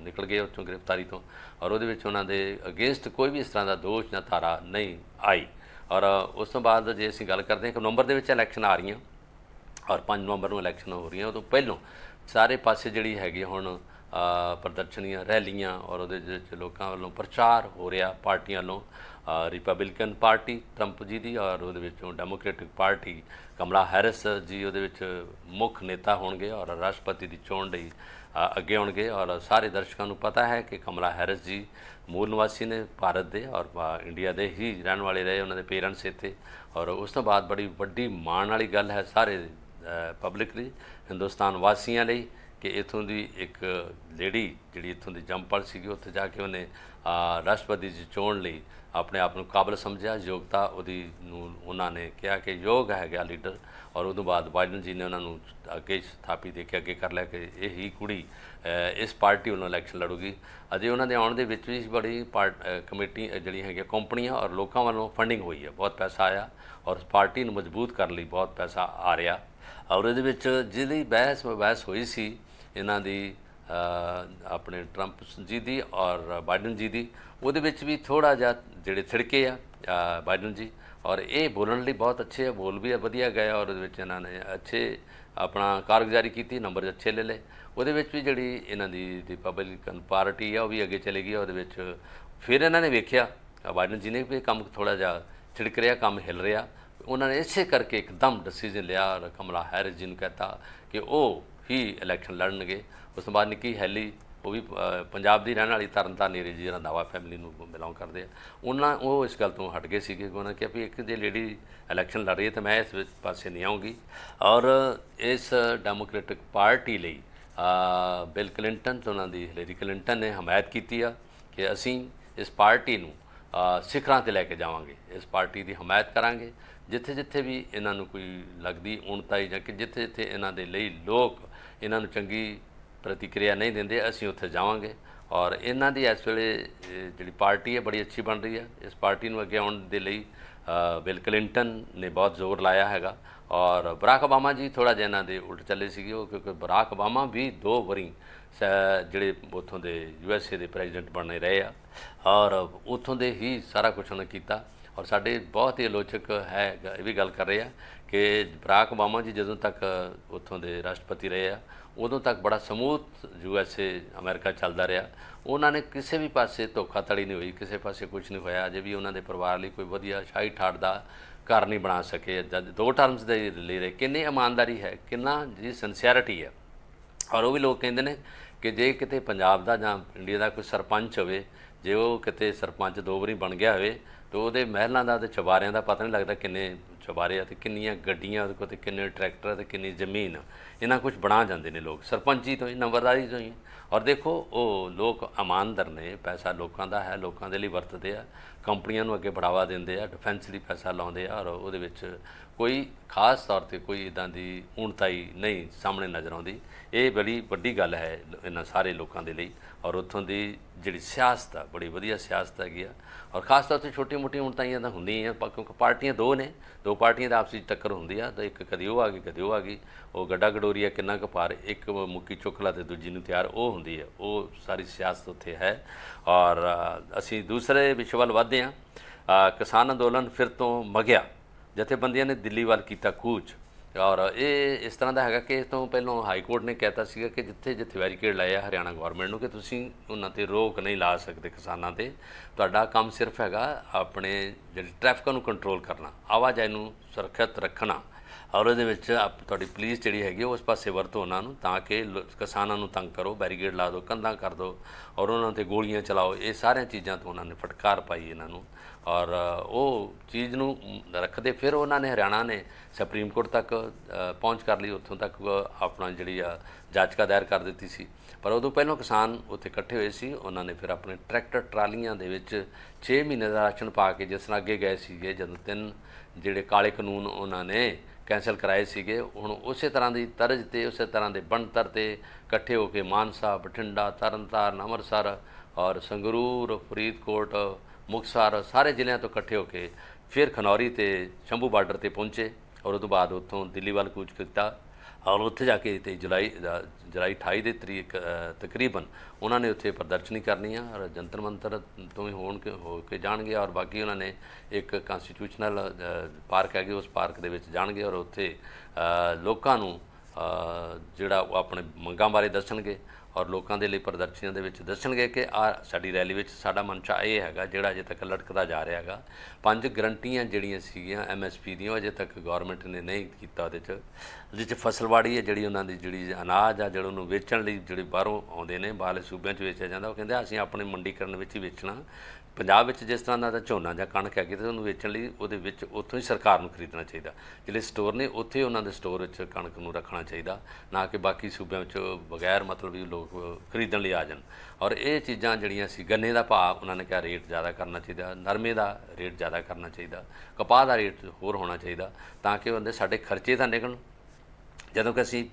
ਨਿਕਲ ਗਏ ਚੋਂ ਗ੍ਰਿਫਤਾਰੀ ਤੋਂ ਔਰ ਉਹਦੇ ਵਿੱਚ ਉਹਨਾਂ ਦੇ ਅਗੇਂਸਟ ਕੋਈ ਵੀ ਇਸ ਤਰ੍ਹਾਂ ਦਾ ਦੋਸ਼ ਜਾਂ ਧਾਰਾ ਨਹੀਂ ਆਈ ਔਰ ਉਸ ਤੋਂ ਬਾਅਦ ਜੇ ਅਸੀਂ ਗੱਲ ਕਰਦੇ ਹਾਂ ਕਿ ਨਵੰਬਰ ਦੇ ਵਿੱਚ ਇਲੈਕਸ਼ਨ ਆ ਰਹੀਆਂ ਔਰ 5 ਨਵੰਬਰ ਨੂੰ ਇਲੈਕਸ਼ਨ ਹੋ ਰਹੀਆਂ ਉਹ ਤੋਂ ਪਹਿਲਾਂ ਸਾਰੇ ਪਾਸੇ ਜਿਹੜੀ ਹੈਗੀ ਹੁਣ ਪ੍ਰਦਰਸ਼ਨੀਆਂ ਰੈਲੀਆਂ ਔਰ ਉਹਦੇ ਵਿੱਚ ਲੋਕਾਂ ਵੱਲੋਂ ਪ੍ਰਚਾਰ ਹੋ ਰਿਹਾ ਪਾਰਟੀਆਂ ਵੱਲੋਂ ਰਿਪਬਲਿਕਨ ਪਾਰਟੀ ਟਰੰਪ ਜੀ ਦੀ ਔਰ ਉਹਦੇ ਵਿੱਚੋਂ ਡੈਮੋਕ੍ਰੈਟਿਕ ਪਾਰਟੀ ਕਮਲਾ ਹੈਰਿਸ ਜੀ ਉਹਦੇ ਵਿੱਚ ਮੁੱਖ ਨੇਤਾ ਹੋਣਗੇ ਔਰ ਰਾਸ਼ਟਰਪਤੀ ਦੀ ਚੋਣ ਲਈ ਅੱਗੇ ਆਉਣਗੇ ਔਰ ਸਾਰੇ ਦਰਸ਼ਕਾਂ ਨੂੰ ਪਤਾ ਹੈ ਕਿ ਕਮਲਾ ਹੈਰਿਸ ਜੀ ਮੂਲ ਨਿਵਾਸੀ ਨੇ ਭਾਰਤ ਦੇ ਔਰ ਇੰਡੀਆ ਦੇ ਹੀ ਰਹਿਣ ਵਾਲੇ ਰਹੇ ਉਹਨਾਂ ਦੇ ਪੇਰੈਂਟਸ ਇੱਥੇ ਔਰ ਉਸ ਤੋਂ ਬਾਅਦ ਬੜੀ ਵੱਡੀ ਮਾਣ ਵਾਲੀ ਗੱਲ ਹੈ ਸਾਰੇ ਪਬਲਿਕ ਲਈ ਹਿੰਦੁਸਤਾਨ ਵਾਸੀਆਂ ਲਈ ਕਿ ਇਥੋਂ ਦੀ ਇੱਕ ਲੇਡੀ ਜਿਹੜੀ ਇਥੋਂ ਦੀ ਜੰਪਲ ਸੀਗੀ ਉੱਥੇ ਜਾ ਕੇ ਉਹਨੇ ਰਾਸ਼ਟਰਪਤੀ ਦੀ ਚੋਣ ਲਈ ਆਪਣੇ ਆਪ ਨੂੰ ਕਾਬਿਲ ਸਮਝਿਆ ਯੋਗਤਾ ਉਹਦੀ ਨੂੰ ਉਹਨਾਂ ਨੇ ਕਿਹਾ ਕਿ ਯੋਗ ਹੈਗਾ ਲੀਡਰ ਔਰ ਉਦੋਂ ਬਾਅਦ ਬਾਈਡਨ ਜੀ ਨੇ ਉਹਨਾਂ ਨੂੰ ਅੱਗੇ ਸਥਾਪਿਤ ਦੇ ਕੇ ਅੱਗੇ ਕਰ ਲਿਆ ਕਿ ਇਹ ਹੀ ਕੁੜੀ ਇਸ ਪਾਰਟੀ ਉਹਨਾਂ ਇਲੈਕਸ਼ਨ ਲੜੂਗੀ ਅਜੇ ਉਹਨਾਂ ਦੇ ਆਉਣ ਦੇ ਵਿੱਚ ਵੀ ਬੜੀ ਕਮੇਟੀ ਜਿਹੜੀ ਹੈਗੀ ਕੰਪਨੀਆਂ ਔਰ ਲੋਕਾਂ ਵੱਲੋਂ ਫੰਡਿੰਗ ਹੋਈ ਹੈ ਬਹੁਤ ਪੈਸਾ ਆਇਆ ਔਰ ਪਾਰਟੀ ਨੂੰ ਮਜ਼ਬੂਤ ਕਰਨ ਲਈ ਬਹੁਤ ਪੈਸਾ ਆ ਰਿਹਾ ਔਰ ਇਹਦੇ ਵਿੱਚ ਜਿਹੜੀ ਬਹਿਸ ਬਹਿਸ ਹੋਈ ਸੀ ਇਹਨਾਂ ਦੀ ਆਪਣੇ ਟਰੰਪ ਜੀ ਦੀ ਔਰ ਬਾਈਡਨ ਜੀ ਦੀ ਉਹਦੇ ਵਿੱਚ ਵੀ ਥੋੜਾ ਜਿਹਾ ਜਿਹੜੇ ਥਿੜਕੇ ਆ ਬਾਈਡਨ ਜੀ ਔਰ ਇਹ ਬੋਲਣ ਲਈ ਬਹੁਤ ਅੱਛੇ ਆ ਬੋਲ ਵੀ ਵਧੀਆ ਗਏ ਔਰ ਉਹਦੇ ਵਿੱਚ ਇਹਨਾਂ ਨੇ ਅੱਛੇ ਆਪਣਾ ਕਾਰਗੁਜ਼ਾਰੀ ਕੀਤੀ ਨੰਬਰ ਅੱਛੇ ਲੈ ਲੇ ਉਹਦੇ ਵਿੱਚ ਵੀ ਜਿਹੜੀ ਇਹਨਾਂ ਦੀ ਰਿਪਬਲਿਕਨ ਪਾਰਟੀ ਆ ਉਹ ਵੀ ਅੱਗੇ ਚਲੇ ਗਈ ਉਹਦੇ ਵਿੱਚ ਫਿਰ ਇਹਨਾਂ ਨੇ ਵੇਖਿਆ ਬਾਈਡਨ ਜੀ ਨੇ ਵੀ ਕੰਮ ਥੋੜਾ ਜਿਹਾ ਛਿੜਕ ਰਿਹਾ ਕੰਮ ਹਿਲ ਰਿਹਾ ਉਹਨਾਂ ਨੇ ਇਸੇ ਕਰਕੇ ਇੱਕਦਮ ਡਿਸੀਜਨ ਲਿਆ ਕਮਲਾ ਹੈਰਿਸ ਜੀ ਨੂੰ ਕਹਤਾ ਕਿ ਉਹ ਹੀ ਇਲੈਕਸ਼ਨ ਲੜਨਗੇ ਉਸ ਤੋਂ ਬਾਅਦ ਨਿੱਕੀ ਹੈਲੀ ਉਹ ਵੀ ਪੰਜਾਬ ਦੀ ਰਹਿਣ ਵਾਲੀ ਤਰਨਤਾਰਨ ਜੀ ਜਿਹੜਾ ਦਾਵਾ ਫੈਮਿਲੀ ਨੂੰ ਬਿਲੋਂਗ ਕਰਦੇ ਆ ਉਹਨਾਂ ਉਹ ਇਸ ਗੱਲ ਤੋਂ ਹਟ ਗਏ ਸੀਗੇ ਉਹਨਾਂ ਕਿ ਵੀ ਇੱਕ ਜੇ ਲੇਡੀ ਇਲੈਕਸ਼ਨ ਲੜ ਰਹੀ ਹੈ ਤਾਂ ਮੈਂ ਇਸ ਪਾਸੇ ਨਹੀਂ ਆਉਂਗੀ ਔਰ ਇਸ ਡੈਮੋਕ੍ਰੈਟਿਕ ਪਾਰਟੀ ਲਈ ਬਿਲ ਕਲਿੰਟਨ ਤੋਂ ਉਹਨਾਂ ਦੀ ਹਿਲਰੀ ਕਲਿੰਟਨ ਨੇ ਹਮਾਇਤ ਕੀਤੀ ਆ ਕਿ ਅਸੀਂ ਇਸ ਪਾਰਟੀ ਨੂੰ ਸਿਖਰਾਂ ਤੇ ਲੈ ਕੇ ਜਾਵਾਂਗੇ ਇਸ ਪਾਰਟੀ ਦੀ ਹਮਾਇਤ ਕਰਾਂਗੇ ਜਿੱਥੇ ਜਿੱਥੇ ਵੀ ਇਹਨਾਂ ਨੂੰ ਕੋਈ ਲੱਗਦੀ ਉਣਤਾਈ ਜਾਂ ਕਿ ਜਿੱਥੇ ਜਿੱਥੇ ਇਹਨਾਂ ਦੇ ਲਈ ਲੋਕ ਇਹਨਾਂ ਨੂੰ ਚੰਗੀ ਪ੍ਰਤੀਕਿਰਿਆ ਨਹੀਂ ਦਿੰਦੇ ਅਸੀਂ ਉੱਥੇ ਜਾਵਾਂਗੇ ਔਰ ਇਹਨਾਂ ਦੀ ਇਸ ਵੇਲੇ ਜਿਹੜੀ ਪਾਰਟੀ ਹੈ ਬੜੀ ਅੱਛੀ ਬਣ ਰਹੀ ਹੈ ਇਸ ਪਾਰਟੀ ਨੂੰ ਅੱਗੇ ਆਉਣ ਦੇ ਲਈ ਬਿਲ ਕਲਿੰਟਨ ਨੇ ਬਹੁਤ ਜ਼ੋਰ ਲਾਇਆ ਹੈਗਾ ਔਰ ਬਰਾਕ ਓਬਾਮਾ ਜੀ ਥੋੜਾ ਜਿਹਾ ਇਹਨਾਂ ਦੇ ਉਲਟ ਚੱਲੇ ਸੀਗੇ ਉਹ ਕਿਉਂਕਿ ਬਰਾਕ ਓਬਾਮਾ ਵੀ ਦੋ ਵਰੀ ਜਿਹੜੇ ਉਥੋਂ ਦੇ ਯੂ ਐਸ ਏ ਦੇ ਪ੍ਰੈਜ਼ੀਡੈਂਟ ਬਣਨੇ ਰਹੇ ਆ ਔਰ ਉਥੋਂ ਦੇ ਹੀ ਸਾਰਾ ਕੁਝ ਉਹਨਾਂ ਕੀਤਾ ਔਰ ਸਾਡੇ ਬਹੁਤ ਹੀ ਆਲੋਚਕ ਹੈ ਇਹ ਵੀ ਗੱਲ ਕਰ ਰਹੇ ਆ ਕਿ ਬਰਾਕ ਓਬਾਮਾ ਜੀ ਜਦੋਂ ਤੱਕ ਉਥੋਂ ਦੇ ਰਾਸ਼ਟਰਪਤੀ ਰਹੇ ਆ ਉਦੋਂ ਤੱਕ ਬੜਾ ਸਮੂਥ ਏ ਅਮਰੀਕਾ ਚੱਲਦਾ ਰਿਹਾ ਉਹਨਾਂ ਨੇ ਕਿਸੇ ਵੀ ਪਾਸੇ ਧੋਖਾ ਤੜੀ ਨਹੀਂ ਹੋਈ ਕਿਸੇ ਪਾਸੇ ਕੁਝ ਨਹੀਂ ਹੋਇਆ ਅਜੇ ਵੀ ਉਹਨਾਂ ਦੇ ਪਰਿਵਾਰ ਲਈ ਕੋਈ ਵਧੀਆ ਸ਼ਾਹੀ ਠਾੜ ਦਾ ਘਰ ਨਹੀਂ ਬਣਾ ਸਕੇ ਜਦ ਦੋ ਟਰਮਸ ਦੇ ਲਈ ਰਹੇ ਕਿੰਨੀ ਇਮਾਨਦਾਰੀ ਹੈ ਕਿੰਨਾ ਜੀ ਸਿਨਸੀਅਰਿਟੀ ਹੈ ਔਰ ਉਹ ਵੀ ਲੋਕ ਕਹਿੰਦੇ ਨੇ ਕਿ ਜੇ ਕਿਤੇ ਪੰਜਾਬ ਦਾ ਜਾਂ ਇੰਡੀਆ ਦਾ ਕੋਈ ਸਰਪੰਚ ਹੋਵੇ ਜੇ ਉਹ ਕਿਤੇ ਸਰਪੰਚ ਦੋ ਵਾਰੀ ਬਣ ਗਿਆ ਹੋਵੇ ਤੋ ਉਹਦੇ ਮਹਿਲਾਂ ਦਾ ਤੇ ਚਵਾਰਿਆਂ ਦਾ ਪਤਾ ਨਹੀਂ ਲੱਗਦਾ ਕਿੰਨੇ ਬਾਰੇ ਆ ਤੇ ਕਿੰਨੀਆਂ ਗੱਡੀਆਂ ਉਹਦੇ ਕੋਲ ਤੇ ਕਿੰਨੇ ਟਰੈਕਟਰ ਤੇ ਕਿੰਨੀ ਜ਼ਮੀਨ ਇਹਨਾਂ ਕੁਝ ਬਣਾ ਜਾਂਦੇ ਨੇ ਲੋਕ ਸਰਪੰਚੀ ਤੋਂ ਹੀ ਨੰਬਰਦਾਰੀ ਤੋਂ ਹੀ ਔਰ ਦੇਖੋ ਉਹ ਲੋਕ ਇਮਾਨਦਾਰ ਨੇ ਪੈਸਾ ਲੋਕਾਂ ਦਾ ਹੈ ਲੋਕਾਂ ਦੇ ਲਈ ਵਰਤਦੇ ਆ ਕੰਪਨੀਆਂ ਨੂੰ ਅੱਗੇ ਬੜਾਵਾ ਦਿੰਦੇ ਆ ਡਿਫੈਂਸ ਲਈ ਪੈਸਾ ਲਾਉਂਦੇ ਆ ਔਰ ਉਹਦੇ ਵਿੱਚ ਕੋਈ ਖਾਸ ਤੌਰ ਤੇ ਕੋਈ ਇਦਾਂ ਦੀ ਊਣਤਾਈ ਨਹੀਂ ਸਾਹਮਣੇ ਨਜ਼ਰ ਆਉਂਦੀ ਇਹ ਬੜੀ ਵੱਡੀ ਗੱਲ ਹੈ ਇਹਨਾਂ ਸਾਰੇ ਲੋਕਾਂ ਦੇ ਲਈ ਔਰ ਉੱਥੋਂ ਦੀ ਜਿਹੜੀ ਸਿਆਸਤ ਆ ਬੜੀ ਵਧੀਆ ਸਿਆਸਤ ਹੈਗੀ ਆ ਔਰ ਖਾਸ ਤੌਰ ਤੇ ਛੋਟੀ-ਮੋਟੀਆਂ ਉਣਤਾਈਆਂ ਤਾਂ ਹੁੰਦੀਆਂ ਆ ਕਿਉਂਕਿ ਪਾਰਟੀਆਂ ਦੋ ਨੇ ਦੋ ਪਾਰਟੀਆਂ ਦਾ ਆਪਸੀ ਟੱਕਰ ਹੁੰਦੀ ਆ ਤਾਂ ਇੱਕ ਕਦੀ ਉਹ ਆ ਗਈ ਕਦੀ ਉਹ ਆ ਗਈ ਉਹ ਗੱਡਾ ਗਡੋਰੀਆ ਕਿੰਨਾ ਕੁ ਪਾਰ ਇੱਕ ਮੁੱਕੀ ਚੁੱਕਲਾ ਤੇ ਦੂਜੀ ਨੂੰ ਤਿਆਰ ਉਹ ਹੁੰਦੀ ਹੈ ਉਹ ਸਾਰੀ ਸਿਆਸਤ ਉੱਥੇ ਹੈ ਔਰ ਅਸੀਂ ਦੂਸਰੇ ਵਿਸ਼ਵਲ ਵੱਲ ਵਧਦੇ ਆ ਕਿਸਾਨ ਅੰਦੋਲਨ ਫਿਰ ਤੋਂ ਮਗਿਆ ਜਥੇਬੰਦੀਆਂ ਨੇ ਦਿੱਲੀ ਵੱਲ ਕੀਤਾ ਕੂਚ ਔਰ ਇਹ ਇਸ ਤਰ੍ਹਾਂ ਦਾ ਹੈਗਾ ਕਿ ਇਸ ਤੋਂ ਪਹਿਲਾਂ ਹਾਈ ਕੋਰਟ ਨੇ ਕਹਿਤਾ ਸੀਗਾ ਕਿ ਜਿੱਥੇ ਜਿੱਥੇ ਵੈਰੀਕੇਡ ਲਾਇਆ ਹਰਿਆਣਾ ਗਵਰਨਮੈਂਟ ਨੂੰ ਕਿ ਤੁਸੀਂ ਉਹਨਾਂ ਤੇ ਰੋਕ ਨਹੀਂ ਲਾ ਸਕਦੇ ਕਿਸਾਨਾਂ ਤੇ ਤੁਹਾਡਾ ਕੰਮ ਸਿਰਫ ਹੈਗਾ ਆਪਣੇ ਜਿਹੜੇ ਟ੍ਰੈਫਿਕ ਨੂੰ ਕੰਟਰੋਲ ਕਰਨਾ ਆਵਾਜਾਈ ਨੂੰ ਸੁਰੱਖਿਅਤ ਰੱਖਣਾ ਔਰ ਉਹਦੇ ਵਿੱਚ ਤੁਹਾਡੀ ਪੁਲਿਸ ਜਿਹੜੀ ਹੈਗੀ ਉਸ ਪਾਸੇ ਵਰਤੋ ਉਹਨਾਂ ਨੂੰ ਤਾਂ ਕਿ ਕਿਸਾਨਾਂ ਨੂੰ ਤੰਗ ਕਰੋ ਬੈਰੀਕੇਡ ਲਾ ਦਿਓ ਕੰਧਾਂ ਕਰ ਦਿਓ ਔਰ ਉਹਨਾਂ ਤੇ ਗੋਲੀਆਂ ਚਲਾਓ ਇਹ ਸਾਰੀਆਂ ਚੀਜ਼ਾਂ ਤੋਂ ਉਹਨਾਂ ਨੇ ਫਟਕਾਰ ਪਾਈ ਇਹਨਾਂ ਨੂੰ ਔਰ ਉਹ ਚੀਜ਼ ਨੂੰ ਰੱਖਦੇ ਫਿਰ ਉਹਨਾਂ ਨੇ ਹਰਿਆਣਾ ਨੇ ਸੁਪਰੀਮ ਕੋਰਟ ਤੱਕ ਪਹੁੰਚ ਕਰ ਲਈ ਉੱਥੋਂ ਤੱਕ ਆਪਣਾ ਜਿਹੜੀ ਆ ਜਾਚਕਾ ਦਾਇਰ ਕਰ ਦਿੱਤੀ ਸੀ ਪਰ ਉਦੋਂ ਪਹਿਲਾਂ ਕਿਸਾਨ ਉੱਥੇ ਇਕੱਠੇ ਹੋਏ ਸੀ ਉਹਨਾਂ ਨੇ ਫਿਰ ਆਪਣੇ ਟਰੈਕਟਰ ਟਰਾਲੀਆਂ ਦੇ ਵਿੱਚ 6 ਮਹੀਨੇ ਦਾ ਰਾਸ਼ਨ ਪਾ ਕੇ ਜਿਸ ਨਾਲ ਅੱਗੇ ਗਏ ਸੀਗੇ ਜਦੋਂ ਤਿੰਨ ਜਿਹੜੇ ਕਾਲੇ ਕਾਨੂੰਨ ਉਹਨਾਂ ਨੇ ਕੈਨਸਲ ਕਰਾਏ ਸੀਗੇ ਹੁਣ ਉਸੇ ਤਰ੍ਹਾਂ ਦੀ ਤਰਜ ਤੇ ਉਸੇ ਤਰ੍ਹਾਂ ਦੇ ਬਣਤਰ ਤੇ ਇਕੱਠੇ ਹੋ ਕੇ ਮਾਨਸਾ ਬਠਿੰਡਾ ਤਰਨਤਾਰਨ ਅੰਮ੍ਰਿਤਸਰ ਔਰ ਸੰਗਰੂਰ ਫਰੀਦਕੋਟ ਮੁਕਸਰ ਸਾਰੇ ਜ਼ਿਲ੍ਹਿਆਂ ਤੋਂ ਇਕੱਠੇ ਹੋ ਕੇ ਫਿਰ ਖਨੌਰੀ ਤੇ ਸ਼ੰਭੂ ਬਾਰਡਰ ਤੇ ਪਹੁੰਚੇ ਔਰ ਉਸ ਤੋਂ ਬਾਅਦ ਉੱਥੋਂ ਦਿੱਲੀ ਵੱਲ ਕੂਚ ਕੀਤਾ ਔਰ ਉੱਥੇ ਜਾ ਕੇ ਤੇ ਜੁਲਾਈ ਜੁਲਾਈ 28 ਦੇ ਤਰੀਕ ਤਕਰੀਬਨ ਉਹਨਾਂ ਨੇ ਉੱਥੇ ਪ੍ਰਦਰਸ਼ਨੀ ਕਰਨੀ ਆ ਔਰ ਜੰਤਰ ਮੰਤਰ ਤੋਂ ਹੀ ਹੋਣ ਕੇ ਹੋ ਕੇ ਜਾਣਗੇ ਔਰ ਬਾਕੀ ਉਹਨਾਂ ਨੇ ਇੱਕ ਕਨਸਟੀਟਿਊਸ਼ਨਲ ਪਾਰਕ ਹੈਗੇ ਉਸ ਪਾਰਕ ਦੇ ਵਿੱਚ ਜਾਣਗੇ ਔਰ ਉੱਥੇ ਲੋਕਾਂ ਨੂੰ ਜਿਹੜਾ ਉਹ ਆਪਣੇ ਮੰਗਾਂ ਬਾਰੇ ਦੱਸਣਗੇ ਔਰ ਲੋਕਾਂ ਦੇ ਲਈ ਪ੍ਰਦਰਸ਼ਨੀਆਂ ਦੇ ਵਿੱਚ ਦੱਸਣਗੇ ਕਿ ਆ ਸਾਡੀ ਰੈਲੀ ਵਿੱਚ ਸਾਡਾ ਮਨਸ਼ਾ ਇਹ ਹੈਗਾ ਜਿਹੜਾ ਅਜੇ ਤੱਕ ਲਟਕਦਾ ਜਾ ਰਿਹਾ ਹੈਗਾ ਪੰਜ ਗਰੰਟੀਆਂ ਜਿਹੜੀਆਂ ਸੀਗੀਆਂ ਐਮਐਸਪੀ ਦੀਆਂ ਅਜੇ ਤੱਕ ਗਵਰਨਮੈਂਟ ਨੇ ਨਹੀਂ ਕੀਤਾ ਉਹਦੇ 'ਚ ਜਿਸ 'ਚ ਫਸਲਵਾੜੀ ਹੈ ਜਿਹੜੀ ਉਹਨਾਂ ਦੀ ਜਿਹੜੀ ਅਨਾਜ ਆ ਜਿਹੜਾ ਉਹਨੂੰ ਵੇਚਣ ਲਈ ਜਿਹੜੇ ਬਾਹਰੋਂ ਆਉਂਦੇ ਨੇ ਬਾਲੇ ਸੂਬਿਆਂ 'ਚ ਵੇਚਿਆ ਜਾਂਦਾ ਉਹ ਕਹਿੰਦੇ ਅਸੀਂ ਆਪਣੇ ਮੰਡੀਕਰਨ ਵਿੱਚ ਹੀ ਵੇਚਣਾ ਪੰਜਾਬ ਵਿੱਚ ਜਿਸ ਤਰ੍ਹਾਂ ਦਾ ਝੋਨਾ ਜਾਂ ਕਣਕ ਹੈ ਕਿਤੇ ਉਹਨੂੰ ਵੇਚਣ ਲਈ ਉਹਦੇ ਵਿੱਚ ਉੱਥੋਂ ਹੀ ਸਰਕਾਰ ਨੂੰ ਖਰੀਦਣਾ ਚਾਹੀਦਾ ਜਿਹੜੇ ਸਟੋਰ ਨੇ ਉੱਥੇ ਉਹਨਾਂ ਦੇ ਸਟੋਰ ਵਿੱਚ ਕਣਕ ਨੂੰ ਰੱਖਣਾ ਚਾਹੀਦਾ ਨਾ ਕਿ ਬਾਕੀ ਸੂਬਿਆਂ ਵਿੱਚ ਬਗੈਰ ਮਤਲਬ ਵੀ ਲੋਕ ਖਰੀਦਣ ਲਈ ਆ ਜਾਣ ਔਰ ਇਹ ਚੀਜ਼ਾਂ ਜਿਹੜੀਆਂ ਸੀ ਗੰਨੇ ਦਾ ਭਾਅ ਉਹਨਾਂ ਨੇ ਕਿਹਾ ਰੇਟ ਜ਼ਿਆਦਾ ਕਰਨਾ ਚਾਹੀਦਾ ਨਰਮੇ ਦਾ ਰੇਟ ਜ਼ਿਆਦਾ ਕਰਨਾ ਚਾਹੀਦਾ ਕਪਾਹ ਦਾ ਰੇਟ ਹੋਰ ਹੋਣਾ ਚਾਹੀਦਾ ਤਾਂ ਕਿ ਉਹਦੇ ਸਾਡੇ ਖਰਚੇ ਤਾਂ ਨਿਕਲਣ ਜਦੋਂ ਕਿ ਅਸੀਂ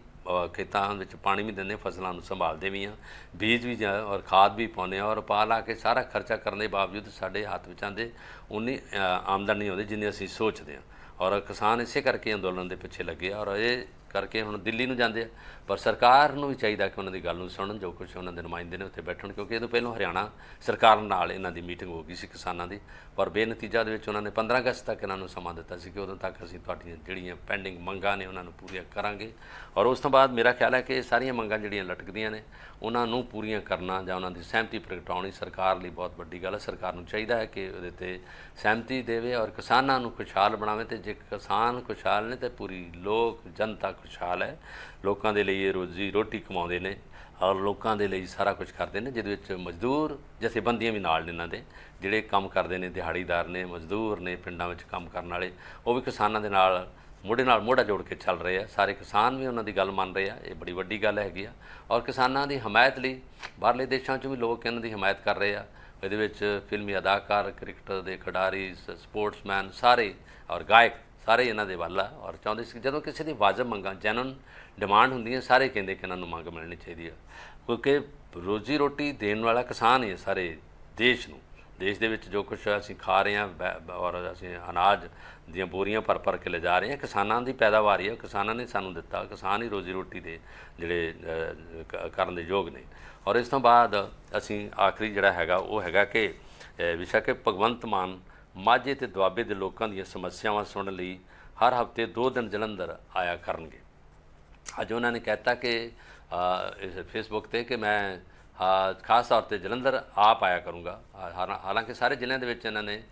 ਖੇਤਾਂ ਵਿੱਚ ਪਾਣੀ ਵੀ ਦਿੰਦੇ ਫਸਲਾਂ ਨੂੰ ਸੰਭਾਲਦੇ ਵੀ ਆ ਬੀਜ ਵੀ ਔਰ ਖਾਦ ਵੀ ਪਾਉਂਦੇ ਆ ਔਰ ਪਾ ਲਾ ਕੇ ਸਾਰਾ ਖਰਚਾ ਕਰਨ ਦੇ ਬਾਵਜੂਦ ਸਾਡੇ ਹੱਥ ਵਿੱਚ ਆਂਦੇ ਉਨੀ ਆਮਦਨ ਨਹੀਂ ਆਉਂਦੀ ਜਿੰਨੀ ਅਸੀਂ ਸੋਚਦੇ ਆ ਔਰ ਕਿਸਾਨ ਇਸੇ ਕਰਕੇ ਅੰਦੋਲਨ ਦੇ ਪਿੱਛੇ ਲੱਗੇ ਔਰ ਇਹ ਕਰਕੇ ਹੁਣ ਦਿੱਲੀ ਨੂੰ ਜਾਂਦੇ ਆ ਪਰ ਸਰਕਾਰ ਨੂੰ ਵੀ ਚਾਹੀਦਾ ਕਿ ਉਹਨਾਂ ਦੀ ਗੱਲ ਨੂੰ ਸੁਣਨ ਜੋ ਕੁਝ ਉਹਨਾਂ ਦੇ ਨੁਮਾਇੰਦੇ ਨੇ ਉੱਥੇ ਬੈਠਣ ਕਿਉਂਕਿ ਇਹ ਤੋਂ ਪਹਿਲਾਂ ਹਰਿਆਣਾ ਸਰਕਾਰ ਨਾਲ ਇਹਨਾਂ ਦੀ ਮੀਟਿੰਗ ਹੋ ਗਈ ਸੀ ਕਿਸਾਨਾਂ ਦੀ ਪਰ ਬੇਨਤੀਜਾ ਦੇ ਵਿੱਚ ਉਹਨਾਂ ਨੇ 15 ਅਗਸਤ ਤੱਕ ਇਹਨਾਂ ਨੂੰ ਸਮਾਂ ਦਿੱਤਾ ਸੀ ਕਿ ਉਦੋਂ ਤੱਕ ਅਸੀਂ ਤੁਹਾਡੀਆਂ ਜਿਹੜੀਆਂ ਪੈਂਡਿੰਗ ਮੰਗਾਂ ਨੇ ਉਹਨਾਂ ਨੂੰ ਪੂਰੀਆਂ ਕਰਾਂਗੇ ਔਰ ਉਸ ਤੋਂ ਬਾਅਦ ਮੇਰਾ ਖਿਆਲ ਹੈ ਕਿ ਸਾਰੀਆਂ ਮੰਗਾਂ ਜਿਹੜੀਆਂ ਲਟਕਦੀਆਂ ਨੇ ਉਹਨਾਂ ਨੂੰ ਪੂਰੀਆਂ ਕਰਨਾ ਜਾਂ ਉਹਨਾਂ ਦੀ ਸਹਿਮਤੀ ਪ੍ਰਗਟਾਉਣੀ ਸਰਕਾਰ ਲਈ ਬਹੁਤ ਵੱਡੀ ਗੱਲ ਹੈ ਸਰਕਾਰ ਨੂੰ ਚਾਹੀਦਾ ਹੈ ਕਿ ਉਹਦੇ ਤੇ ਸਹਿਮਤੀ ਦੇਵੇ ਔਰ ਕਿਸਾਨਾਂ ਨੂੰ ਖੁਸ਼ਹਾਲ ਬਣਾਵੇ ਤੇ ਜੇ ਕਿਸਾਨ ਖੁਸ਼ਹਾਲ ਨੇ ਤੇ ਪੂਰੀ ਲੋਕ ਜਨਤਾ ਖੁਸ਼ਹਾਲ ਹੈ ਲੋਕਾਂ ਦੇ ਲਈ ਲਈ ਇਹ ਰੋਜੀ ਰੋਟੀ ਕਮਾਉਂਦੇ ਨੇ ਔਰ ਲੋਕਾਂ ਦੇ ਲਈ ਸਾਰਾ ਕੁਝ ਕਰਦੇ ਨੇ ਜਿਹਦੇ ਵਿੱਚ ਮਜ਼ਦੂਰ ਜਥੇਬੰਦੀਆਂ ਵੀ ਨਾਲ ਨੇ ਇਹਨਾਂ ਦੇ ਜਿਹੜੇ ਕੰਮ ਕਰਦੇ ਨੇ ਦਿਹਾੜੀਦਾਰ ਨੇ ਮਜ਼ਦੂਰ ਨੇ ਪਿੰਡਾਂ ਵਿੱਚ ਕੰਮ ਕਰਨ ਵਾਲੇ ਉਹ ਵੀ ਕਿਸਾਨਾਂ ਦੇ ਨਾਲ ਮੋਢੇ ਨਾਲ ਮੋਢਾ ਜੋੜ ਕੇ ਚੱਲ ਰਹੇ ਆ ਸਾਰੇ ਕਿਸਾਨ ਵੀ ਉਹਨਾਂ ਦੀ ਗੱਲ ਮੰਨ ਰਹੇ ਆ ਇਹ ਬੜੀ ਵੱਡੀ ਗੱਲ ਹੈਗੀ ਆ ਔਰ ਕਿਸਾਨਾਂ ਦੀ ਹਮਾਇਤ ਲਈ ਬਾਹਰਲੇ ਦੇਸ਼ਾਂ 'ਚ ਵੀ ਲੋਕ ਇਹਨਾਂ ਦੀ ਹਮਾਇਤ ਕਰ ਰਹੇ ਆ ਇਹਦੇ ਵਿੱਚ ਫਿਲਮੀ ਅਦਾਕਾਰ ਕ੍ਰਿਕਟਰ ਦੇ ਖਿਡਾਰੀ ਸਪੋਰਟਸਮੈਨ ਸਾਰੇ ਔਰ ਗਾਇਕ ਸਾਰੇ ਇਹਨਾਂ ਦੇ ਵੱਲ ਆ ਔਰ ਚਾਹੁੰਦੇ ਸੀ ਜਦੋਂ ਕਿਸੇ ਦੀ ਵਾਜਬ ਮੰਗਾਂ ਜਨਨ ਡਿਮਾਂਡ ਹੁੰਦੀ ਹੈ ਸਾਰੇ ਕਹਿੰਦੇ ਕਿ ਇਹਨਾਂ ਨੂੰ ਮੰਗ ਮਿਲਣੀ ਚਾਹੀਦੀ ਹੈ ਕਿਉਂਕਿ ਰੋਜੀ ਰੋਟੀ ਦੇਣ ਵਾਲਾ ਕਿਸਾਨ ਹੀ ਹੈ ਸਾਰੇ ਦੇਸ਼ ਨੂੰ ਦੇਸ਼ ਦੇ ਵਿੱਚ ਜੋ ਕੁਝ ਅਸੀਂ ਖਾ ਰਹੇ ਹਾਂ ਔਰ ਅਸੀਂ ਅਨਾਜ ਦੀਆਂ ਬੋਰੀਆਂ ਭਰ ਭਰ ਕੇ ਲਿਜਾ ਰਹੇ ਹਾਂ ਕਿਸਾਨਾਂ ਦੀ ਪੈਦਾਵਾਰ ਹੀ ਹੈ ਕਿਸਾਨਾਂ ਨੇ ਸਾਨੂੰ ਦਿੱਤਾ ਕਿਸਾਨ ਹੀ ਰੋਜੀ ਰੋਟੀ ਦੇ ਜਿਹੜੇ ਕਰਨ ਦੇ ਯੋਗ ਨੇ ਔਰ ਇਸ ਤੋਂ ਬਾਅਦ ਅਸੀਂ ਆਖਰੀ ਜਿਹੜਾ ਹੈਗਾ ਉਹ ਹੈਗਾ ਕਿ ਵਿਸ਼ਾ ਕੇ ਭਗਵੰਤ ਮਾਨ ਮਾਝੇ ਤੇ ਦੁਆਬੇ ਦੇ ਲੋਕਾਂ ਦੀਆਂ ਸਮੱਸਿਆਵਾਂ ਸੁਣਨ ਲਈ ਹਰ ਹਫਤੇ 2 ਦਿਨ ਜਲੰਧਰ ਆਇਆ ਕਰਨਗੇ ਅੱਜ ਉਹਨਾਂ ਨੇ ਕਹਿਤਾ ਕਿ ਇਸ ਫੇਸਬੁੱਕ ਤੇ ਕਿ ਮੈਂ ਖਾਸ ਤੌਰ ਤੇ ਜਲੰਧਰ ਆਪ ਆਇਆ ਕਰੂੰਗਾ ਹਾਲਾਂਕਿ ਸਾਰੇ ਜ਼ਿਲ੍ਹਿਆਂ ਦੇ ਵਿੱਚ ਇਹਨਾਂ ਨੇ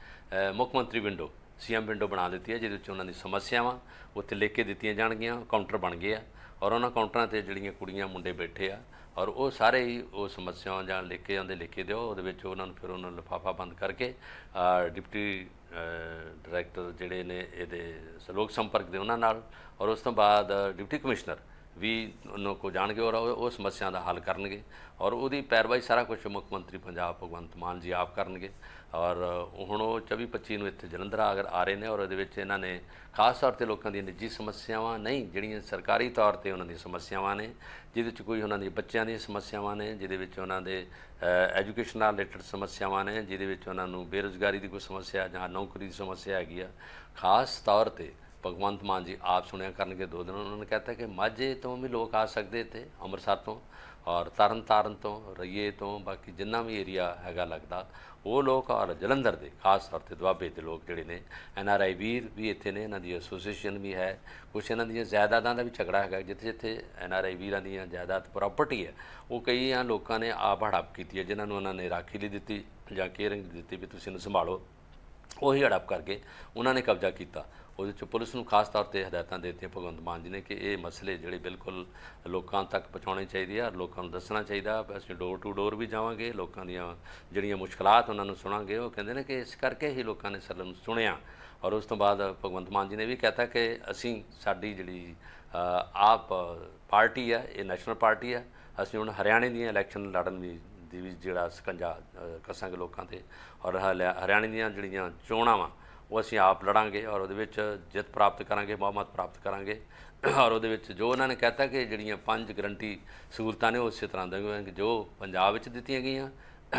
ਮੁੱਖ ਮੰਤਰੀ ਵਿੰਡੋ ਸੀਐਮ ਵਿੰਡੋ ਬਣਾ ਦਿੱਤੀ ਹੈ ਜਿਹਦੇ ਵਿੱਚ ਉਹਨਾਂ ਦੀ ਸਮੱਸਿਆਵਾਂ ਉੱਥੇ ਲਿਖ ਕੇ ਦਿੱਤੀਆਂ ਜਾਣਗੀਆਂ ਕਾਊਂਟਰ ਬਣ ਗਏ ਆ ਔਰ ਉਹਨਾਂ ਕਾਊਂਟਰਾਂ ਤੇ ਜਿਹੜੀਆਂ ਕੁੜੀਆਂ ਮੁੰਡੇ ਬੈਠੇ ਆ ਔਰ ਉਹ ਸਾਰੇ ਹੀ ਉਹ ਸਮੱਸਿਆਵਾਂ ਜਾਂ ਲਿਖ ਕੇ ਆਉਂਦੇ ਲਿਖ ਕੇ ਦਿਓ ਉਹਦੇ ਵਿੱਚ ਉਹਨਾਂ ਨੂੰ ਫਿਰ ਉਹਨਾਂ ਨੂੰ ਲਫਾਫਾ ਬੰਦ ਕਰਕੇ ਡਿਪਟੀ ਡਾਇਰੈਕਟਰ ਜਿਹੜੇ ਨੇ ਇਹਦੇ ਸਲੋਕ ਸੰਪਰਕ ਦੇ ਉਹਨਾਂ ਨਾਲ ਔਰ ਉਸ ਤੋਂ ਬਾਅਦ ਡਿਪਟੀ ਕਮਿਸ਼ਨਰ ਵੀ ਕੋ ਜਾਣਗੇ ਔਰ ਉਹ ਸਮੱਸਿਆ ਦਾ ਹੱਲ ਕਰਨਗੇ ਔਰ ਉਹਦੀ ਪੈਰਵਾਈ ਸਾਰਾ ਕੁਝ ਮੁੱਖ ਮੰਤਰੀ ਪੰਜਾਬ ਭਗਵੰਤ ਮਾਨ ਜੀ ਆਪ ਕਰਨਗੇ ਔਰ ਹੁਣ ਉਹ 24 25 ਨੂੰ ਇੱਥੇ ਜਲੰਧਰ ਆ ਆ ਰਹੇ ਨੇ ਔਰ ਉਹਦੇ ਵਿੱਚ ਇਹਨਾਂ ਨੇ ਖਾਸ ਤੌਰ ਤੇ ਲੋਕਾਂ ਦੀਆਂ ਨਿੱਜੀ ਸਮੱਸਿਆਵਾਂ ਨਹੀਂ ਜਿਹੜੀਆਂ ਸਰਕਾਰੀ ਤੌਰ ਤੇ ਉਹਨਾਂ ਦੀਆਂ ਸਮੱਸਿਆਵਾਂ ਨੇ ਜਿਹਦੇ ਵਿੱਚ ਕੋਈ ਉਹਨਾਂ ਦੇ ਬੱਚਿਆਂ ਦੀਆਂ ਸਮੱਸਿਆਵਾਂ ਨੇ ਜਿਹਦੇ ਵਿੱਚ ਉਹਨਾਂ ਦੇ ਐਜੂਕੇਸ਼ਨ ਨਾਲ ਰਿਲੇਟਡ ਸਮੱਸਿਆਵਾਂ ਨੇ ਜਿਹਦੇ ਵਿੱਚ ਉਹਨਾਂ ਨੂੰ ਬੇਰੋਜ਼ਗਾਰੀ ਦੀ ਕੋਈ ਸਮੱਸਿਆ ਜਾਂ ਨੌਕਰੀ ਦੀ ਸਮੱਸਿਆ ਹੈਗੀ ਆ ਖਾਸ ਤੌਰ ਤੇ ਭਗਵੰਤ ਮਾਨ ਜੀ ਆਪ ਸੁਣਿਆ ਕਰਨਗੇ ਦੋ ਦਿਨ ਉਹਨਾਂ ਨੇ ਕਹਤਾ ਕਿ ਮਾਝੇ ਤੋਂ ਵੀ ਲੋਕ ਆ ਸਕਦੇ ਤੇ ਅੰਮ੍ਰਿਤਸਰ ਤੋਂ ਔਰ ਤਰਨ ਤਾਰਨ ਤੋਂ ਰਈਏ ਤੋਂ ਬਾਕੀ ਜਿੰਨਾ ਵੀ ਏਰੀਆ ਹੈਗਾ ਲੱਗਦਾ ਉਹ ਲੋਕ ਔਰ ਜਲੰਧਰ ਦੇ ਖਾਸ ਤੌਰ ਤੇ ਦੁਆਬੇ ਦੇ ਲੋਕ ਜਿਹੜੇ ਨੇ ਐਨ ਆਰ ਆਈ ਵੀਰ ਵੀ ਇੱਥੇ ਨੇ ਇਹਨਾਂ ਦੀ ਐਸੋਸੀਏਸ਼ਨ ਵੀ ਹੈ ਕੁਝ ਇਹਨਾਂ ਦੀਆਂ ਜਾਇਦਾਦਾਂ ਦਾ ਵੀ ਝਗੜਾ ਹੈਗਾ ਜਿੱਥੇ ਜਿੱਥੇ ਐਨ ਆਰ ਆਈ ਵੀਰਾਂ ਦੀਆਂ ਜਾਇਦਾਦ ਪ੍ਰਾਪਰਟੀ ਹੈ ਉਹ ਕਈਆਂ ਲੋਕਾਂ ਨੇ ਆਪ ਹੜਪ ਕੀਤੀ ਹੈ ਜਿਨ੍ਹਾਂ ਨੂੰ ਉਹਨਾਂ ਨੇ ਰਾਖੀ ਲਈ ਦਿੱਤੀ ਜਾਂ ਕੇਅਰਿੰਗ ਦਿੱਤੀ ਵੀ ਤੁਸੀਂ ਇਹਨੂੰ ਸੰਭਾਲੋ ਉਹੀ ਹੜਪ ਕਰਕੇ ਉਹਨਾਂ ਨੇ ਕਬਜ਼ਾ ਕੀਤਾ ਉਹਦੇ ਚ ਪੁਲਿਸ ਨੂੰ ਖਾਸ ਤੌਰ ਤੇ ਹਦਾਇਤਾਂ ਦਿੱਤੀਆਂ ਭਗਵੰਤ ਮਾਨ ਜੀ ਨੇ ਕਿ ਇਹ ਮਸਲੇ ਜਿਹੜੇ ਬਿਲਕੁਲ ਲੋਕਾਂ ਤੱਕ ਪਹੁੰਚਾਉਣੇ ਚਾਹੀਦੇ ਆ ਲੋਕਾਂ ਨੂੰ ਦੱਸਣਾ ਚਾਹੀਦਾ ਅਸੀਂ ਡੋਰ ਟੂ ਡੋਰ ਵੀ ਜਾਵਾਂਗੇ ਲੋਕਾਂ ਦੀਆਂ ਜਿਹੜੀਆਂ ਮੁਸ਼ਕਲਾਂ ਉਹਨਾਂ ਨੂੰ ਸੁਣਾਂਗੇ ਉਹ ਕਹਿੰਦੇ ਨੇ ਕਿ ਇਸ ਕਰਕੇ ਹੀ ਲੋਕਾਂ ਨੇ ਸਰਲਮ ਸੁਣਿਆ ਔਰ ਉਸ ਤੋਂ ਬਾਅਦ ਭਗਵੰਤ ਮਾਨ ਜੀ ਨੇ ਵੀ ਕਹਤਾ ਕਿ ਅਸੀਂ ਸਾਡੀ ਜਿਹੜੀ ਆਪ ਪਾਰਟੀ ਆ ਇਹ ਨੈਸ਼ਨਲ ਪਾਰਟੀ ਆ ਅਸੀਂ ਹੁਣ ਹਰਿਆਣੇ ਦੀਆਂ ਇਲੈਕਸ਼ਨ ਲੜਨ ਦੀ ਦੀ ਜਿਹੜਾ ਸਕੰਜਾ ਕਸਾਂਗੇ ਲੋਕਾਂ ਤੇ ਔਰ ਹਰਿਆਣੇ ਦੀਆਂ ਜਿਹੜੀਆਂ ਚੋਣਾਂ ਵਾ ਉਹ ਅਸੀਂ ਆਪ ਲੜਾਂਗੇ ਔਰ ਉਹਦੇ ਵਿੱਚ ਜਿੱਤ ਪ੍ਰਾਪਤ ਕਰਾਂਗੇ ਬਹੁਮਤ ਪ੍ਰਾਪਤ ਕਰਾਂਗੇ ਔਰ ਉਹਦੇ ਵਿੱਚ ਜੋ ਉਹਨਾਂ ਨੇ ਕਹਿਤਾ ਕਿ ਜਿਹੜੀਆਂ ਪੰਜ ਗਰੰਟੀ ਸਹੂਲਤਾਂ ਨੇ ਉਸੇ ਤਰ੍ਹਾਂ ਦੇ ਕਿ ਜੋ ਪੰਜਾਬ ਵਿੱਚ ਦਿੱਤੀਆਂ ਗਈਆਂ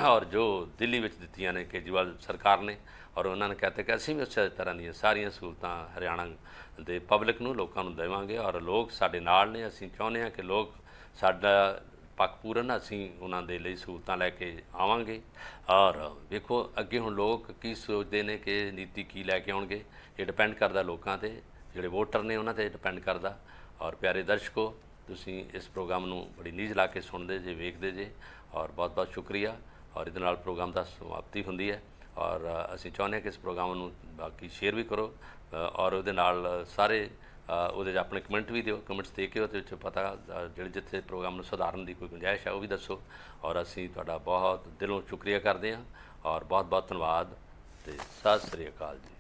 ਔਰ ਜੋ ਦਿੱਲੀ ਵਿੱਚ ਦਿੱਤੀਆਂ ਨੇ ਕੇਜਵਾਲ ਸਰਕਾਰ ਨੇ ਔਰ ਉਹਨਾਂ ਨੇ ਕਹਿਤਾ ਕਿ ਅਸੀਂ ਵੀ ਉਸੇ ਤਰ੍ਹਾਂ ਦੀਆਂ ਸਾਰੀਆਂ ਸਹੂਲਤਾਂ ਹਰਿਆਣਾ ਦੇ ਪਬਲਿਕ ਨੂੰ ਲੋਕਾਂ ਨੂੰ ਦੇਵਾਂਗੇ ਔਰ ਲੋਕ ਸਾਡੇ ਨਾਲ ਨੇ ਅਸੀਂ ਚਾਹੁੰਦੇ ਹਾਂ ਕਿ ਲੋਕ ਸਾਡਾ ਪੱਕਪੂਰਨ ਅਸੀਂ ਉਹਨਾਂ ਦੇ ਲਈ ਸਹੂਲਤਾਂ ਲੈ ਕੇ ਆਵਾਂਗੇ ਔਰ ਵੇਖੋ ਅੱਗੇ ਹੁਣ ਲੋਕ ਕੀ ਸੋਚਦੇ ਨੇ ਕਿ ਨੀਤੀ ਕੀ ਲੈ ਕੇ ਆਉਣਗੇ ਇਹ ਡਿਪੈਂਡ ਕਰਦਾ ਲੋਕਾਂ ਤੇ ਜਿਹੜੇ ਵੋਟਰ ਨੇ ਉਹਨਾਂ ਤੇ ਡਿਪੈਂਡ ਕਰਦਾ ਔਰ ਪਿਆਰੇ ਦਰਸ਼ਕੋ ਤੁਸੀਂ ਇਸ ਪ੍ਰੋਗਰਾਮ ਨੂੰ ਬੜੀ ਨੀਜ ਲਾ ਕੇ ਸੁਣਦੇ ਜੇ ਵੇਖਦੇ ਜੇ ਔਰ ਬਹੁਤ ਬਹੁਤ ਸ਼ੁਕਰੀਆ ਔਰ ਇਹਦੇ ਨਾਲ ਪ੍ਰੋਗਰਾਮ ਦਾ ਸਮਾਪਤੀ ਹੁੰਦੀ ਹੈ ਔਰ ਅਸੀਂ ਚਾਹੁੰਦੇ ਹਾਂ ਕਿ ਇਸ ਪ੍ਰੋਗਰਾਮ ਨੂੰ ਬਾਕੀ ਸ਼ੇਅਰ ਵੀ ਕਰੋ ਔਰ ਉਹਦੇ ਨਾਲ ਸਾਰੇ ਉਹਦੇ ਜ ਆਪਣੇ ਕਮੈਂਟ ਵੀ ਦਿਓ ਕਮੈਂਟਸ ਦੇ ਕੇ ਉਹਦੇ ਵਿੱਚ ਪਤਾ ਜਿਹੜੇ ਜਿੱਥੇ ਪ੍ਰੋਗਰਾਮ ਨੂੰ ਸੁਧਾਰਨ ਦੀ ਕੋਈ ਗੁੰਜਾਇਸ਼ ਹੈ ਉਹ ਵੀ ਦੱਸੋ ਔਰ ਅਸੀਂ ਤੁਹਾਡਾ ਬਹੁਤ ਦਿਲੋਂ ਸ਼ੁਕਰੀਆ ਕਰਦੇ ਹਾਂ ਔਰ ਬਹੁਤ ਬਹੁਤ ਧੰਨਵਾਦ ਤੇ ਸਤਿ ਸ੍ਰੀ ਅਕਾਲ ਜੀ